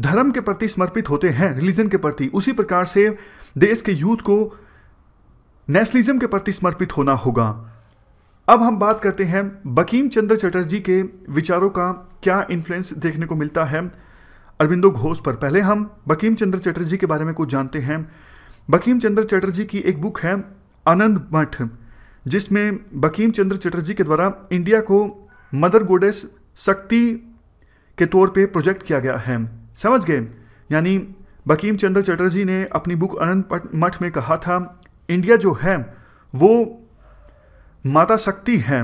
धर्म के प्रति समर्पित होते हैं रिलीजन के प्रति उसी प्रकार से देश के यूथ को नेशनलिज्म के प्रति समर्पित होना होगा अब हम बात करते हैं बकीम चंद्र चटर्जी के विचारों का क्या इन्फ्लुएंस देखने को मिलता है अरविंदो घोष पर पहले हम बकीम चंद्र चटर्जी के बारे में कुछ जानते हैं बकीम चंद्र चटर्जी की एक बुक है आनंद मठ जिसमें बकीम चंद्र चटर्जी के द्वारा इंडिया को मदर गोडेस शक्ति के तौर पे प्रोजेक्ट किया गया है समझ गए यानी बकीम चंद्र चटर्जी ने अपनी बुक अनंत मठ में कहा था इंडिया जो है वो माता शक्ति है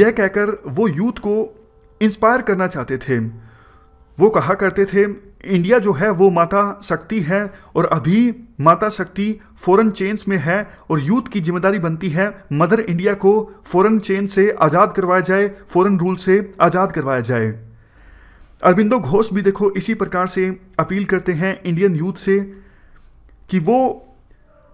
यह कहकर वो यूथ को इंस्पायर करना चाहते थे वो कहा करते थे इंडिया जो है वो माता शक्ति है और अभी माता शक्ति फॉरन चेंज में है और यूथ की जिम्मेदारी बनती है मदर इंडिया को फ़ौरन चेंज से आज़ाद करवाया जाए फ़ौरन रूल से आज़ाद करवाया जाए अरविंदो घोष भी देखो इसी प्रकार से अपील करते हैं इंडियन यूथ से कि वो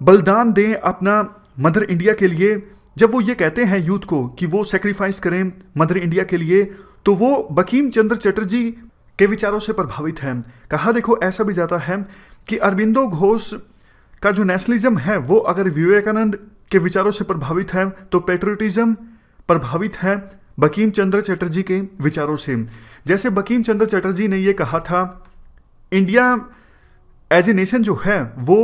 बलिदान दें अपना मदर इंडिया के लिए जब वो ये कहते हैं यूथ को कि वो सेक्रीफाइस करें मदर इंडिया के लिए तो वो बकीम चंद्र चटर्जी के विचारों से प्रभावित हैं कहा देखो ऐसा भी जाता है कि अरविंदो घोष का जो नेशनलिज्म है वो अगर विवेकानंद के विचारों से प्रभावित है तो पेट्रोटिज्म प्रभावित है बकीम चंद्र चटर्जी के विचारों से जैसे बकीम चंद्र चटर्जी ने ये कहा था इंडिया एज ए नेशन जो है वो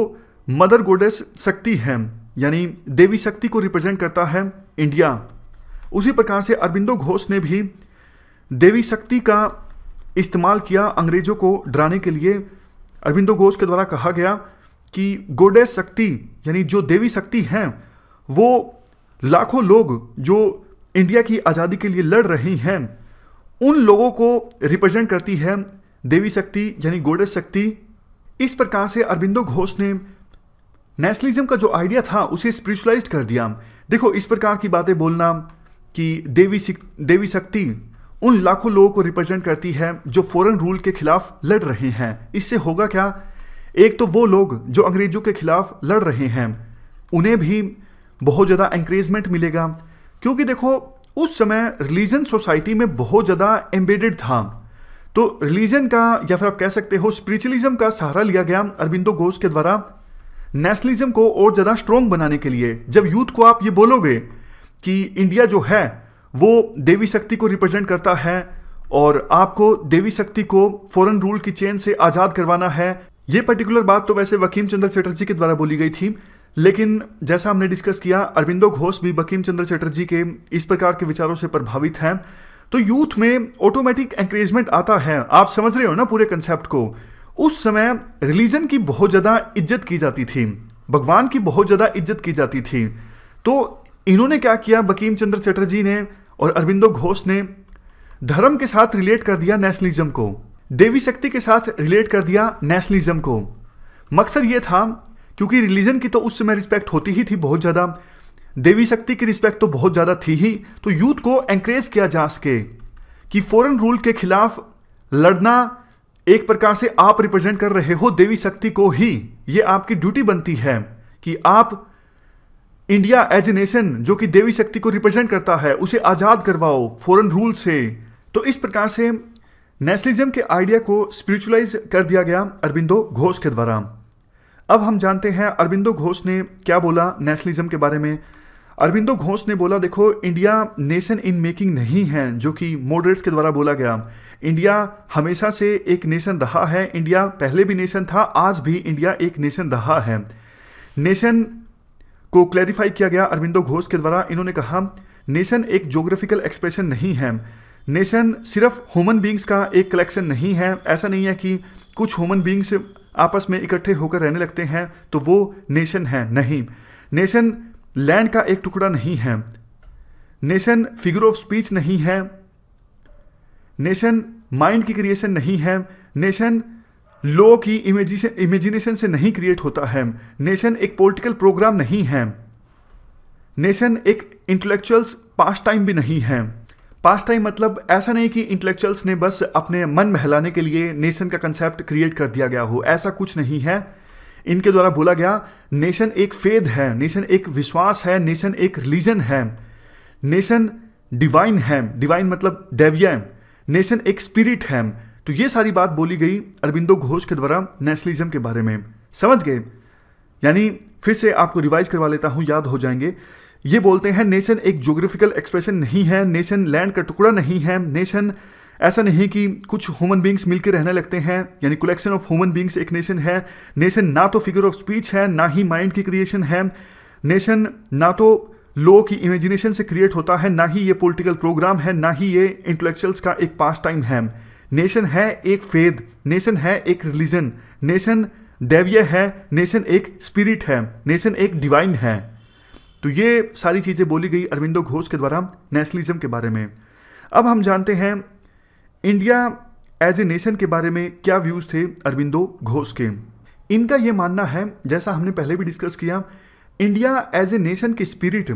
मदर गोडेस शक्ति है यानी देवी शक्ति को रिप्रेजेंट करता है इंडिया उसी प्रकार से अरबिंदो घोष ने भी देवी शक्ति का इस्तेमाल किया अंग्रेजों को डराने के लिए अरविंदो घोष के द्वारा कहा गया कि गोडे शक्ति यानी जो देवी शक्ति हैं वो लाखों लोग जो इंडिया की आज़ादी के लिए लड़ रहे हैं उन लोगों को रिप्रेजेंट करती है देवी शक्ति यानी गोडे शक्ति इस प्रकार से अरविंदो घोष ने नेशनलिज्म का जो आइडिया था उसे स्पिरिचुलाइज कर दिया देखो इस प्रकार की बातें बोलना कि देवी देवी शक्ति उन लाखों लोगों को रिप्रेजेंट करती है जो फॉरेन रूल के खिलाफ लड़ रहे हैं इससे होगा क्या एक तो वो लोग जो अंग्रेजों के खिलाफ लड़ रहे हैं उन्हें भी बहुत ज़्यादा इंक्रेजमेंट मिलेगा क्योंकि देखो उस समय रिलीजन सोसाइटी में बहुत ज़्यादा एम्बेडेड था तो रिलीजन का या फिर आप कह सकते हो स्पिरिचुअलिज्म का सहारा लिया गया अरबिंदो घोष के द्वारा नेशनलिज्म को और ज़्यादा स्ट्रॉन्ग बनाने के लिए जब यूथ को आप ये बोलोगे कि इंडिया जो है वो देवी शक्ति को रिप्रेजेंट करता है और आपको देवी शक्ति को फॉरेन रूल की चेन से आज़ाद करवाना है ये पर्टिकुलर बात तो वैसे वकीम चंद्र चटर्जी के द्वारा बोली गई थी लेकिन जैसा हमने डिस्कस किया अरविंदो घोष भी वकीम चंद्र चटर्जी के इस प्रकार के विचारों से प्रभावित हैं तो यूथ में ऑटोमेटिक एंकरेजमेंट आता है आप समझ रहे हो ना पूरे कंसेप्ट को उस समय रिलीजन की बहुत ज़्यादा इज्जत की जाती थी भगवान की बहुत ज़्यादा इज्जत की जाती थी तो इन्होंने क्या किया बकीम चंद्र चटर्जी ने और अरविंदो घोष ने धर्म के साथ रिलेट कर दिया नेशनलिज्म को देवी शक्ति के साथ रिलेट कर दिया नेशनलिज्म को मकसद ये था क्योंकि रिलीजन की तो उस समय रिस्पेक्ट होती ही थी बहुत ज़्यादा देवी शक्ति की रिस्पेक्ट तो बहुत ज़्यादा थी ही तो यूथ को एंकरेज किया जा सके कि फॉरेन रूल के खिलाफ लड़ना एक प्रकार से आप रिप्रेजेंट कर रहे हो देवी शक्ति को ही ये आपकी ड्यूटी बनती है कि आप इंडिया एज ए नेशन जो कि देवी शक्ति को रिप्रेजेंट करता है उसे आज़ाद करवाओ फॉरेन रूल से तो इस प्रकार से नेशनलिज्म के आइडिया को स्पिरिचुअलाइज कर दिया गया अरबिंदो घोष के द्वारा अब हम जानते हैं अरबिंदो घोष ने क्या बोला नेशनलिज्म के बारे में अरविंदो घोष ने बोला देखो इंडिया नेशन इन मेकिंग नहीं है जो कि मॉडरेट्स के द्वारा बोला गया इंडिया हमेशा से एक नेशन रहा है इंडिया पहले भी नेशन था आज भी इंडिया एक नेशन रहा है नेशन को क्लैरिफाई किया गया अरविंदो घोष के द्वारा इन्होंने कहा नेशन एक जोग्राफिकल एक्सप्रेशन नहीं है नेशन सिर्फ ह्यूमन बींग्स का एक कलेक्शन नहीं है ऐसा नहीं है कि कुछ ह्यूमन बींग्स आपस में इकट्ठे होकर रहने लगते हैं तो वो नेशन है नहीं नेशन लैंड का एक टुकड़ा नहीं है नेशन फिगर ऑफ स्पीच नहीं है नेशन माइंड की क्रिएशन नहीं है नेशन लोगों की इमेजिनेशन से नहीं क्रिएट होता है नेशन एक पॉलिटिकल प्रोग्राम नहीं है नेशन एक इंटेलेक्चुअल्स पास टाइम भी नहीं है पास टाइम मतलब ऐसा नहीं कि इंटेलेक्चुअल्स ने बस अपने मन बहलाने के लिए नेशन का कंसेप्ट क्रिएट कर दिया गया हो ऐसा कुछ नहीं है इनके द्वारा बोला गया नेशन एक फेद है नेशन एक विश्वास है नेशन एक रिलीजन है नेशन डिवाइन है डिवाइन मतलब डेवियम नेशन एक स्पिरिट है तो ये सारी बात बोली गई अरबिंदो घोष के द्वारा नेशनलिज्म के बारे में समझ गए यानी फिर से आपको रिवाइज करवा लेता हूँ याद हो जाएंगे ये बोलते हैं नेशन एक जोग्राफिकल एक्सप्रेशन नहीं है नेशन लैंड का टुकड़ा नहीं है नेशन ऐसा नहीं कि कुछ ह्यूमन बींग्स मिलकर रहने लगते हैं यानी कलेक्शन ऑफ ह्यूमन बींग्स एक नेशन है नेशन ना तो फिगर ऑफ स्पीच है ना ही माइंड की क्रिएशन है नेशन ना तो लो की इमेजिनेशन से क्रिएट होता है ना ही ये पॉलिटिकल प्रोग्राम है ना ही ये इंटेलेक्चुअल्स का एक पास टाइम है नेशन है एक फेद नेशन है एक रिलीजन नेशन दैव्य है नेशन एक स्पिरिट है नेशन एक डिवाइन है तो ये सारी चीज़ें बोली गई अरविंदो घोष के द्वारा नेशनलिज्म के बारे में अब हम जानते हैं इंडिया एज ए नेशन के बारे में क्या व्यूज़ थे अरविंदो घोष के इनका ये मानना है जैसा हमने पहले भी डिस्कस किया इंडिया एज ए नेशन की स्पिरिट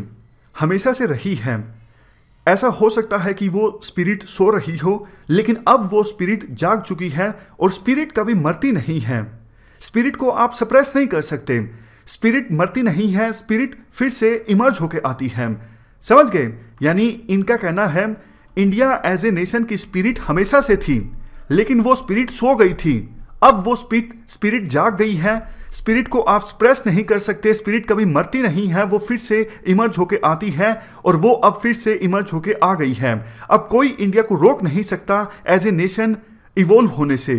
हमेशा से रही है ऐसा हो सकता है कि वो स्पिरिट सो रही हो लेकिन अब वो स्पिरिट जाग चुकी है और स्पिरिट कभी मरती नहीं है स्पिरिट को आप सप्रेस नहीं कर सकते स्पिरिट मरती नहीं है स्पिरिट फिर से इमर्ज होकर आती है समझ गए यानी इनका कहना है इंडिया एज ए नेशन की स्पिरिट हमेशा से थी लेकिन वो स्पिरिट सो गई थी अब वो स्पिरिट स्पिरिट जाग गई है स्पिरिट को आप स्प्रेस नहीं कर सकते स्पिरिट कभी मरती नहीं है वो फिर से इमर्ज होके आती है और वो अब फिर से इमर्ज होके आ गई है अब कोई इंडिया को रोक नहीं सकता एज ए नेशन इवोल्व होने से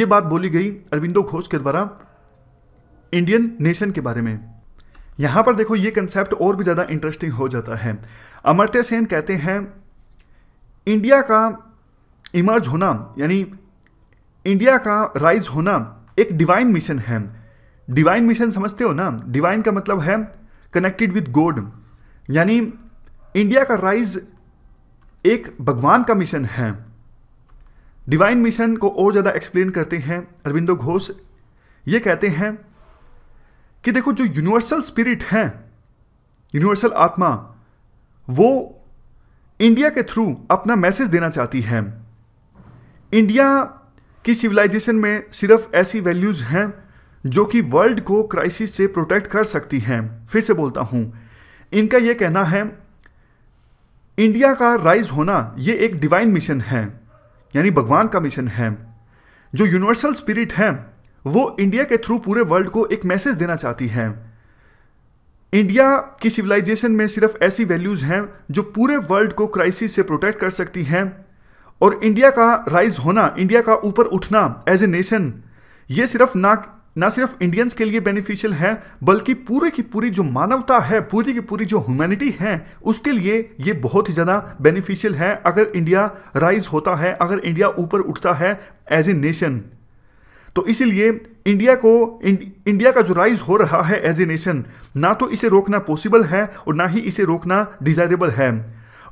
ये बात बोली गई अरविंदो घोष के द्वारा इंडियन नेशन के बारे में यहाँ पर देखो ये कंसेप्ट और भी ज़्यादा इंटरेस्टिंग हो जाता है अमर्त्य सेन कहते हैं इंडिया का इमर्ज होना यानी इंडिया का राइज होना एक डिवाइन मिशन है डिवाइन मिशन समझते हो ना डिवाइन का मतलब है कनेक्टेड विद गॉड यानी इंडिया का राइज एक भगवान का मिशन है डिवाइन मिशन को और ज़्यादा एक्सप्लेन करते हैं अरविंदो घोष ये कहते हैं कि देखो जो यूनिवर्सल स्पिरिट है यूनिवर्सल आत्मा वो इंडिया के थ्रू अपना मैसेज देना चाहती है इंडिया की सिविलाइजेशन में सिर्फ ऐसी वैल्यूज़ हैं जो कि वर्ल्ड को क्राइसिस से प्रोटेक्ट कर सकती हैं फिर से बोलता हूँ इनका यह कहना है इंडिया का राइज होना ये एक डिवाइन मिशन है यानी भगवान का मिशन है जो यूनिवर्सल स्पिरिट है वो इंडिया के थ्रू पूरे वर्ल्ड को एक मैसेज देना चाहती है इंडिया की सिविलाइजेशन में सिर्फ ऐसी वैल्यूज़ हैं जो पूरे वर्ल्ड को क्राइसिस से प्रोटेक्ट कर सकती हैं और इंडिया का राइज होना इंडिया का ऊपर उठना एज ए नेशन ये सिर्फ ना ना सिर्फ इंडियंस के लिए बेनिफिशियल है बल्कि पूरे की पूरी जो मानवता है पूरी की पूरी जो ह्यूमैनिटी है उसके लिए ये बहुत ही ज़्यादा बेनिफिशियल है अगर इंडिया राइज होता है अगर इंडिया ऊपर उठता है एज ए नेशन तो इसीलिए इंडिया को इंडिया का जो राइज हो रहा है एज ए नेशन ना तो इसे रोकना पॉसिबल है और ना ही इसे रोकना डिजायरेबल है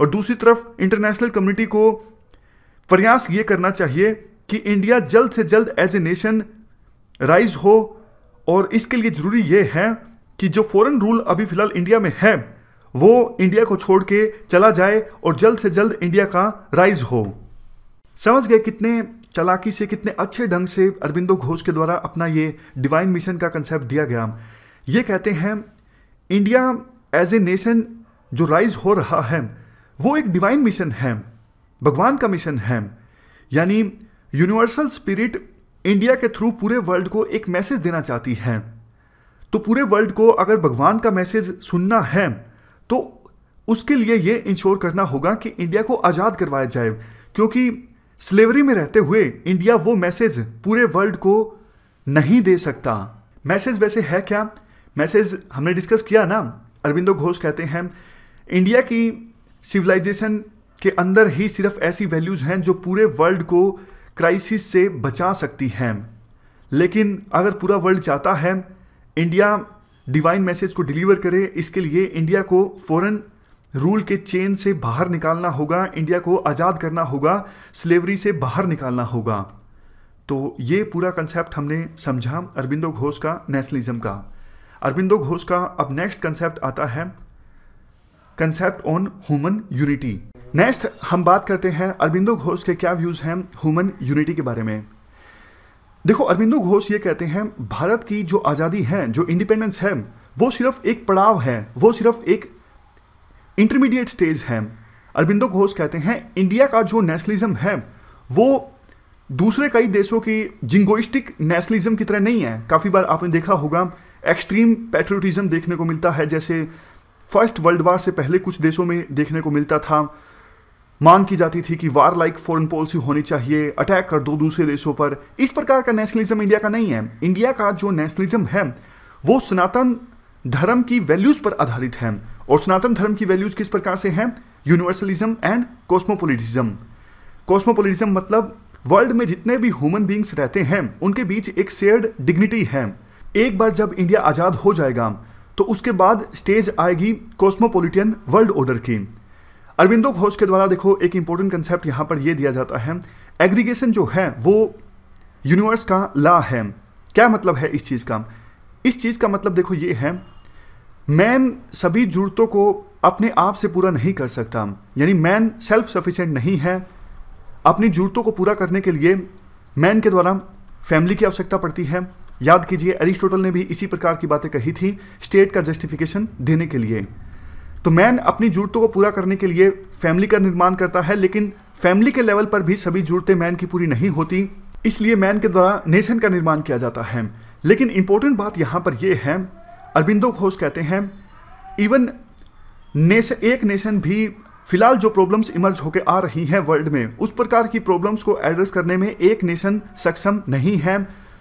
और दूसरी तरफ इंटरनेशनल कम्युनिटी को प्रयास ये करना चाहिए कि इंडिया जल्द से जल्द एज ए नेशन राइज हो और इसके लिए ज़रूरी ये है कि जो फॉरेन रूल अभी फ़िलहाल इंडिया में है वो इंडिया को छोड़ के चला जाए और जल्द से जल्द इंडिया का राइज हो समझ गए कितने चलाकी से कितने अच्छे ढंग से अरविंदो घोष के द्वारा अपना ये डिवाइन मिशन का कंसेप्ट दिया गया ये कहते हैं इंडिया एज ए नेशन जो राइज हो रहा है वो एक डिवाइन मिशन है भगवान का मिशन है यानी यूनिवर्सल स्पिरिट इंडिया के थ्रू पूरे वर्ल्ड को एक मैसेज देना चाहती है तो पूरे वर्ल्ड को अगर भगवान का मैसेज सुनना है तो उसके लिए ये इंश्योर करना होगा कि इंडिया को आज़ाद करवाया जाए क्योंकि स्लेवरी में रहते हुए इंडिया वो मैसेज पूरे वर्ल्ड को नहीं दे सकता मैसेज वैसे है क्या मैसेज हमने डिस्कस किया ना अरविंदो घोष कहते हैं इंडिया की सिविलाइजेशन के अंदर ही सिर्फ ऐसी वैल्यूज़ हैं जो पूरे वर्ल्ड को क्राइसिस से बचा सकती है लेकिन अगर पूरा वर्ल्ड चाहता है इंडिया डिवाइन मैसेज को डिलीवर करे इसके लिए इंडिया को फ़ौरन रूल के चेन से बाहर निकालना होगा इंडिया को आज़ाद करना होगा स्लेवरी से बाहर निकालना होगा तो ये पूरा कंसेप्ट हमने समझा अरबिंदो घोष का नेशनलिज्म का अरबिंदो घोष का अब नेक्स्ट कंसेप्ट आता है concept on human unity next हम बात करते हैं अरविंदो घोष के क्या व्यूज़ हैं ह्यूमन यूनिटी के बारे में देखो अरविंदो घोष ये कहते हैं भारत की जो आज़ादी है जो इंडिपेंडेंस है वो सिर्फ एक पड़ाव है वो सिर्फ एक इंटरमीडिएट स्टेज है अरविंदो घोष कहते हैं इंडिया का जो नेशनलिज्म है वो दूसरे कई देशों की जिंगोइस्टिक नेशनलिज्म की तरह नहीं है काफ़ी बार आपने देखा होगा एक्सट्रीम पेट्रोटिज्म देखने को मिलता है जैसे फर्स्ट वर्ल्ड वार से पहले कुछ देशों में देखने को मिलता था मांग की जाती थी कि वार लाइक फॉरेन पॉलिसी होनी चाहिए अटैक कर दो दूसरे देशों पर इस प्रकार का नेशनलिज्म इंडिया का नहीं है इंडिया का जो नेशनलिज्म है वो सनातन धर्म की वैल्यूज पर आधारित है और सनातन धर्म की वैल्यूज किस प्रकार से हैं यूनिवर्सलिज्म एंड कॉस्मोपोलिटिज्म कॉस्मोपोलिटिज्म मतलब वर्ल्ड में जितने भी ह्यूमन बींग्स रहते हैं उनके बीच एक शेयर्ड डिग्निटी है एक बार जब इंडिया आज़ाद हो जाएगा तो उसके बाद स्टेज आएगी कॉस्मोपोलिटियन वर्ल्ड ऑर्डर की अरविंदो घोष के द्वारा देखो एक इंपॉर्टेंट कंसेप्ट यहाँ पर यह दिया जाता है एग्रीगेशन जो है वो यूनिवर्स का ला है क्या मतलब है इस चीज़ का इस चीज़ का मतलब देखो ये है मैन सभी जरूरतों को अपने आप से पूरा नहीं कर सकता यानी मैन सेल्फ सफिशेंट नहीं है अपनी जरूरतों को पूरा करने के लिए मैन के द्वारा फैमिली की आवश्यकता पड़ती है याद कीजिए एरिस्टोटल ने भी इसी प्रकार की बातें कही थी स्टेट का जस्टिफिकेशन देने के लिए तो मैन अपनी जरूरतों को पूरा करने के लिए फैमिली का निर्माण करता है लेकिन फैमिली के लेवल पर भी सभी जरूरतें मैन की पूरी नहीं होती इसलिए मैन के द्वारा नेशन का निर्माण किया जाता है लेकिन इंपॉर्टेंट बात यहाँ पर यह है अरबिंदो घोष कहते हैं इवन नेश एक नेशन भी फिलहाल जो प्रॉब्लम्स इमर्ज होकर आ रही हैं वर्ल्ड में उस प्रकार की प्रॉब्लम्स को एड्रेस करने में एक नेशन सक्षम नहीं है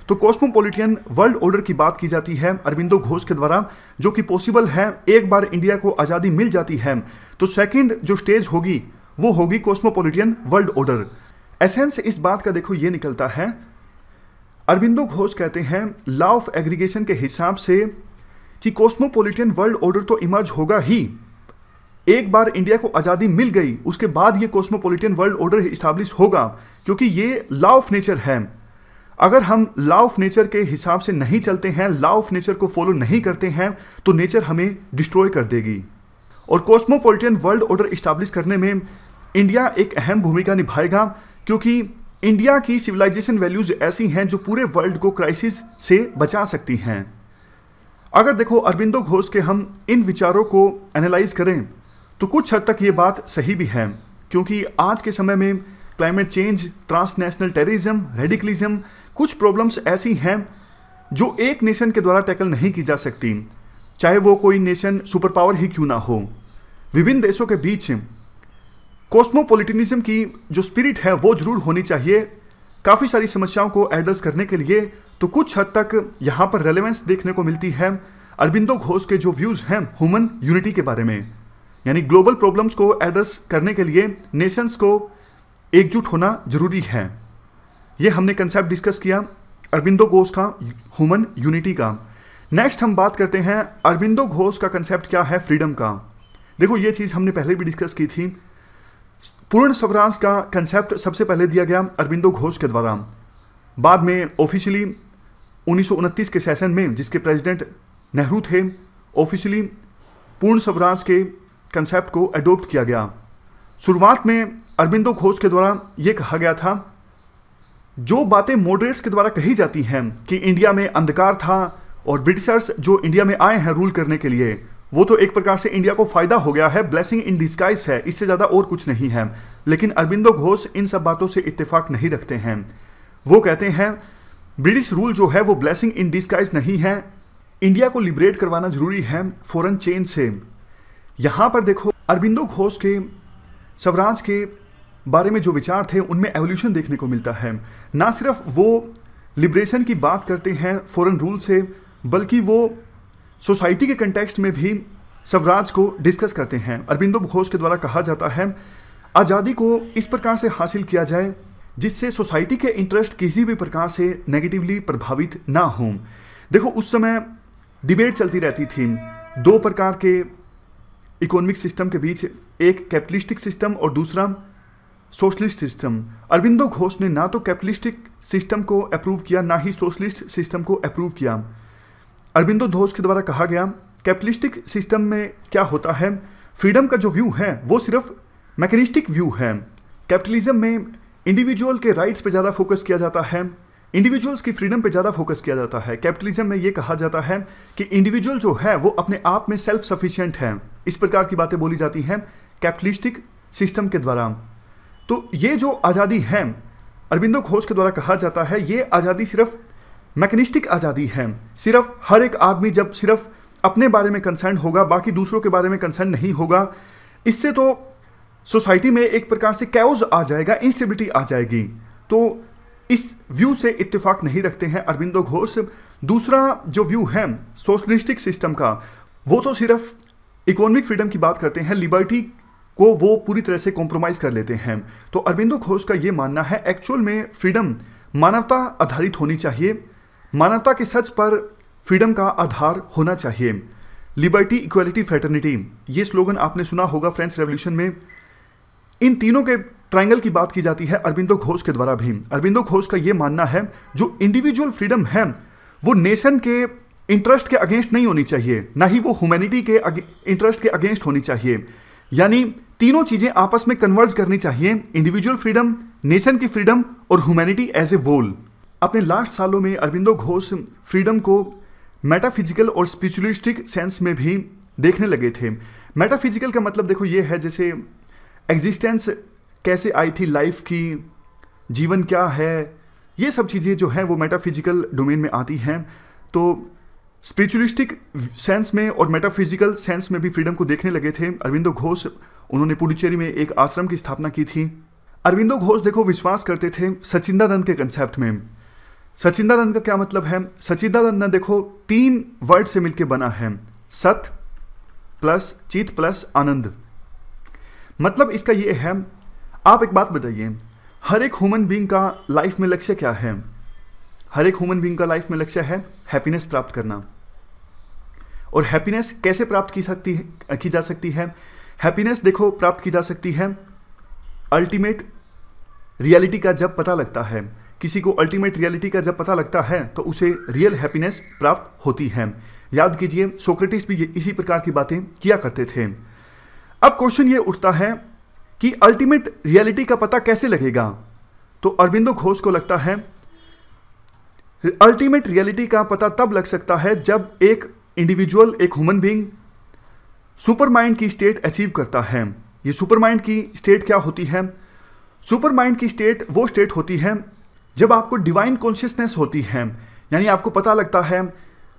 तो कॉस्मोपोलिटियन वर्ल्ड ऑर्डर की बात की जाती है अरविंदो घोष के द्वारा जो कि पॉसिबल है एक बार इंडिया को आज़ादी मिल जाती है तो सेकेंड जो स्टेज होगी वो होगी कॉस्मोपोलिटियन वर्ल्ड ऑर्डर एसेंस इस बात का देखो ये निकलता है अरविंदो घोष कहते हैं लॉ ऑफ एग्रीगेशन के हिसाब से कि कॉस्मोपोलिटियन वर्ल्ड ऑर्डर तो इमर्ज होगा ही एक बार इंडिया को आज़ादी मिल गई उसके बाद ये कॉस्मोपोलिटियन वर्ल्ड ऑर्डर इस्टाब्लिश होगा क्योंकि ये लॉ ऑफ नेचर है अगर हम लॉ ऑफ नेचर के हिसाब से नहीं चलते हैं लॉ ऑफ नेचर को फॉलो नहीं करते हैं तो नेचर हमें डिस्ट्रॉय कर देगी और कॉस्मोपोलिटन वर्ल्ड ऑर्डर इस्टाब्लिश करने में इंडिया एक अहम भूमिका निभाएगा क्योंकि इंडिया की सिविलाइजेशन वैल्यूज़ ऐसी हैं जो पूरे वर्ल्ड को क्राइसिस से बचा सकती हैं अगर देखो अरविंदो घोष के हम इन विचारों को एनालाइज करें तो कुछ हद तक ये बात सही भी है क्योंकि आज के समय में climate change transnational terrorism radicalism कुछ प्रॉब्लम्स ऐसी हैं जो एक नेशन के द्वारा टैकल नहीं की जा सकती चाहे वो कोई नेशन सुपर पावर ही क्यों ना हो विभिन्न देशों के बीच कॉस्मोपोलिटिनिज्म की जो स्पिरिट है वो जरूर होनी चाहिए काफ़ी सारी समस्याओं को एड्रेस करने के लिए तो कुछ हद तक यहाँ पर रेलेवेंस देखने को मिलती है अरबिंदो घोष के जो व्यूज़ हैं ह्यूमन यूनिटी के बारे में यानी ग्लोबल प्रॉब्लम्स को एड्रेस करने के लिए नेशंस को एकजुट होना जरूरी है ये हमने कंसेप्ट डिस्कस किया अरबिंदो घोष का ह्यूमन यूनिटी का नेक्स्ट हम बात करते हैं अरबिंदो घोष का कंसेप्ट क्या है फ्रीडम का देखो ये चीज़ हमने पहले भी डिस्कस की थी पूर्ण स्वराज का कंसेप्ट सबसे पहले दिया गया अरबिंदो घोष के द्वारा बाद में ऑफिशियली उन्नीस के सेशन में जिसके प्रेसिडेंट नेहरू थे ऑफिशियली पूर्ण स्वराज के कंसेप्ट को अडोप्ट किया गया शुरुआत में अरबिंदो घोष के द्वारा ये कहा गया था जो बातें मॉडरेट्स के द्वारा कही जाती हैं कि इंडिया में अंधकार था और ब्रिटिशर्स जो इंडिया में आए हैं रूल करने के लिए वो तो एक प्रकार से इंडिया को फायदा हो गया है ब्लेसिंग इन डिस्काइज है इससे ज़्यादा और कुछ नहीं है लेकिन अरबिंदो घोष इन सब बातों से इत्तेफाक नहीं रखते हैं वो कहते हैं ब्रिटिश रूल जो है वो ब्लेसिंग इन डिस्काइज नहीं है इंडिया को लिबरेट करवाना जरूरी है फॉरन चेंज से यहां पर देखो अरबिंदो घोष के स्वराज के बारे में जो विचार थे उनमें एवोल्यूशन देखने को मिलता है ना सिर्फ वो लिब्रेशन की बात करते हैं फॉरेन रूल से बल्कि वो सोसाइटी के कंटेक्स्ट में भी स्वराज को डिस्कस करते हैं अरबिंदो घोष के द्वारा कहा जाता है आज़ादी को इस प्रकार से हासिल किया जाए जिससे सोसाइटी के इंटरेस्ट किसी भी प्रकार से नेगेटिवली प्रभावित ना हों देखो उस समय डिबेट चलती रहती थी दो प्रकार के इकोनॉमिक सिस्टम के बीच एक कैपिटलिस्टिक सिस्टम और दूसरा सोशलिस्ट सिस्टम अरविंदो घोष ने ना तो कैपिटलिस्टिक सिस्टम को अप्रूव किया ना ही सोशलिस्ट सिस्टम को अप्रूव किया अरविंदो घोष के द्वारा कहा गया कैपिटलिस्टिक सिस्टम में क्या होता है फ्रीडम का जो व्यू है वो सिर्फ मैकेनिस्टिक व्यू है कैपिटलिज्म में इंडिविजुअल के राइट्स पे ज़्यादा फोकस किया जाता है इंडिविजुअल्स की फ्रीडम पे ज़्यादा फोकस किया जाता है कैपिटलिज्म में ये कहा जाता है कि इंडिविजुअल जो है वो अपने आप में सेल्फ सफिशियंट है इस प्रकार की बातें बोली जाती हैं कैपिटलिस्टिक सिस्टम के द्वारा तो ये जो आज़ादी है अरविंदो घोष के द्वारा कहा जाता है ये आज़ादी सिर्फ मैकेनिस्टिक आज़ादी है सिर्फ हर एक आदमी जब सिर्फ अपने बारे में कंसर्न होगा बाकी दूसरों के बारे में कंसर्न नहीं होगा इससे तो सोसाइटी में एक प्रकार से कैज आ जाएगा इंस्टेबिलिटी आ जाएगी तो इस व्यू से इत्तेफाक नहीं रखते हैं अरविंदो घोष दूसरा जो व्यू है सोशलिस्टिक सिस्टम का वो तो सिर्फ इकोनॉमिक फ्रीडम की बात करते हैं लिबर्टी को वो पूरी तरह से कॉम्प्रोमाइज़ कर लेते हैं तो अरविंदो घोष का ये मानना है एक्चुअल में फ्रीडम मानवता आधारित होनी चाहिए मानवता के सच पर फ्रीडम का आधार होना चाहिए लिबर्टी इक्वलिटी फ्रेटर्निटी ये स्लोगन आपने सुना होगा फ्रेंच रेवोल्यूशन में इन तीनों के ट्रायंगल की बात की जाती है अरविंदो घोष के द्वारा भी अरविंदो घोष का ये मानना है जो इंडिविजुअल फ्रीडम है वो नेशन के इंटरेस्ट के अगेंस्ट नहीं होनी चाहिए ना ही वो ह्यूमैनिटी के इंटरेस्ट के अगेंस्ट होनी चाहिए यानी तीनों चीजें आपस में कन्वर्ज करनी चाहिए इंडिविजुअल फ्रीडम नेशन की फ्रीडम और ह्यूमैनिटी एज ए वोल अपने लास्ट सालों में अरविंदो घोष फ्रीडम को मेटाफिजिकल और स्पिरिचुअलिस्टिक सेंस में भी देखने लगे थे मेटाफिजिकल का मतलब देखो ये है जैसे एग्जिस्टेंस कैसे आई थी लाइफ की जीवन क्या है ये सब चीज़ें जो हैं वो मेटाफिजिकल डोमेन में आती हैं तो स्पिरिचुअलिस्टिक सेंस में और मेटाफिजिकल सेंस में भी फ्रीडम को देखने लगे थे अरविंदो घोष उन्होंने पुडुचेरी में एक आश्रम की स्थापना की थी अरविंदो घोष देखो विश्वास करते थे सचिंदानंद के कंसेप्ट में सचिंदानंद का क्या मतलब है ने देखो तीन वर्ड से मिलकर बना है सत प्लस चित प्लस आनंद मतलब इसका यह है आप एक बात बताइए हर एक ह्यूमन बींग का लाइफ में लक्ष्य क्या है हर एक ह्यूमन बींग का लाइफ में लक्ष्य है हैप्पीनेस प्राप्त करना और हैप्पीनेस कैसे प्राप्त की सकती है की जा सकती है हैप्पीनेस देखो प्राप्त की जा सकती है अल्टीमेट रियलिटी का जब पता लगता है किसी को अल्टीमेट रियलिटी का जब पता लगता है तो उसे रियल हैप्पीनेस प्राप्त होती है याद कीजिए सोक्रेटिस भी इसी प्रकार की बातें किया करते थे अब क्वेश्चन ये उठता है कि अल्टीमेट रियलिटी का पता कैसे लगेगा तो अरविंदो घोष को लगता है अल्टीमेट रियलिटी का पता तब लग सकता है जब एक इंडिविजुअल एक ह्यूमन बींग सुपर माइंड की स्टेट अचीव करता है ये सुपर माइंड की स्टेट क्या होती है सुपर माइंड की स्टेट वो स्टेट होती है जब आपको डिवाइन कॉन्शियसनेस होती है यानी आपको पता लगता है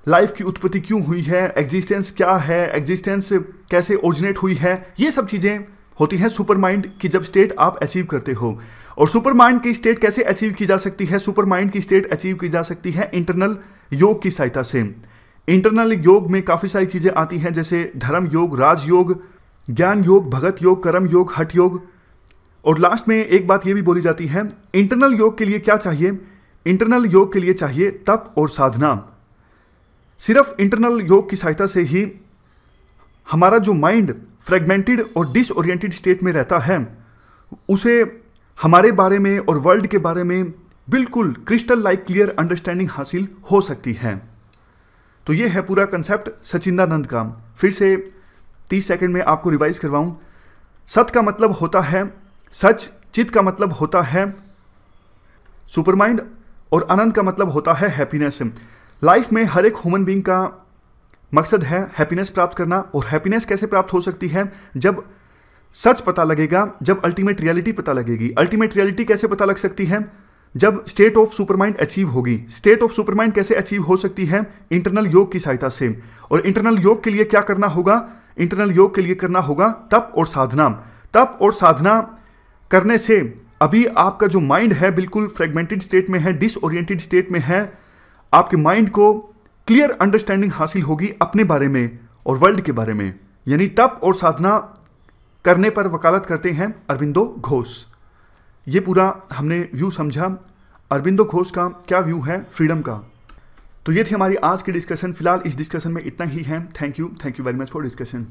लाइफ की उत्पत्ति क्यों हुई है एग्जिस्टेंस क्या है एग्जिस्टेंस कैसे ओरिजिनेट हुई है ये सब चीज़ें होती हैं सुपर माइंड की जब स्टेट आप अचीव करते हो और सुपर माइंड की स्टेट कैसे अचीव की जा सकती है सुपर माइंड की स्टेट अचीव की जा सकती है इंटरनल योग की सहायता से इंटरनल योग में काफ़ी सारी चीज़ें आती हैं जैसे धर्म योग राज योग ज्ञान योग भगत योग कर्म योग हठ योग और लास्ट में एक बात ये भी बोली जाती है इंटरनल योग के लिए क्या चाहिए इंटरनल योग के लिए चाहिए तप और साधना सिर्फ इंटरनल योग की सहायता से ही हमारा जो माइंड फ्रेगमेंटेड और डिसओरिएंटेड स्टेट में रहता है उसे हमारे बारे में और वर्ल्ड के बारे में बिल्कुल क्रिस्टल लाइक क्लियर अंडरस्टैंडिंग हासिल हो सकती है तो ये है पूरा कंसेप्ट सचिंदानंद का फिर से तीस सेकंड में आपको रिवाइज करवाऊँ सत का मतलब होता है सच चित का मतलब होता है सुपरमाइंड और आनंद का मतलब होता है हैप्पीनेस लाइफ में हर एक ह्यूमन बींग का मकसद है हैप्पीनेस प्राप्त करना और हैप्पीनेस कैसे प्राप्त हो सकती है जब सच पता लगेगा जब अल्टीमेट रियलिटी पता लगेगी अल्टीमेट रियलिटी कैसे पता लग सकती है जब स्टेट ऑफ सुपरमाइंड अचीव होगी स्टेट ऑफ सुपरमाइंड कैसे अचीव हो सकती है इंटरनल योग की सहायता से और इंटरनल योग के लिए क्या करना होगा इंटरनल योग के लिए करना होगा तप और साधना तप और साधना करने से अभी आपका जो माइंड है बिल्कुल फ्रेगमेंटेड स्टेट में है डिसओरिएंटेड स्टेट में है आपके माइंड को क्लियर अंडरस्टैंडिंग हासिल होगी अपने बारे में और वर्ल्ड के बारे में यानी तप और साधना करने पर वकालत करते हैं अरविंदो घोष ये पूरा हमने व्यू समझा अरविंदो घोष का क्या व्यू है फ्रीडम का तो ये थी हमारी आज की डिस्कशन फिलहाल इस डिस्कशन में इतना ही है thank you thank you very much for discussion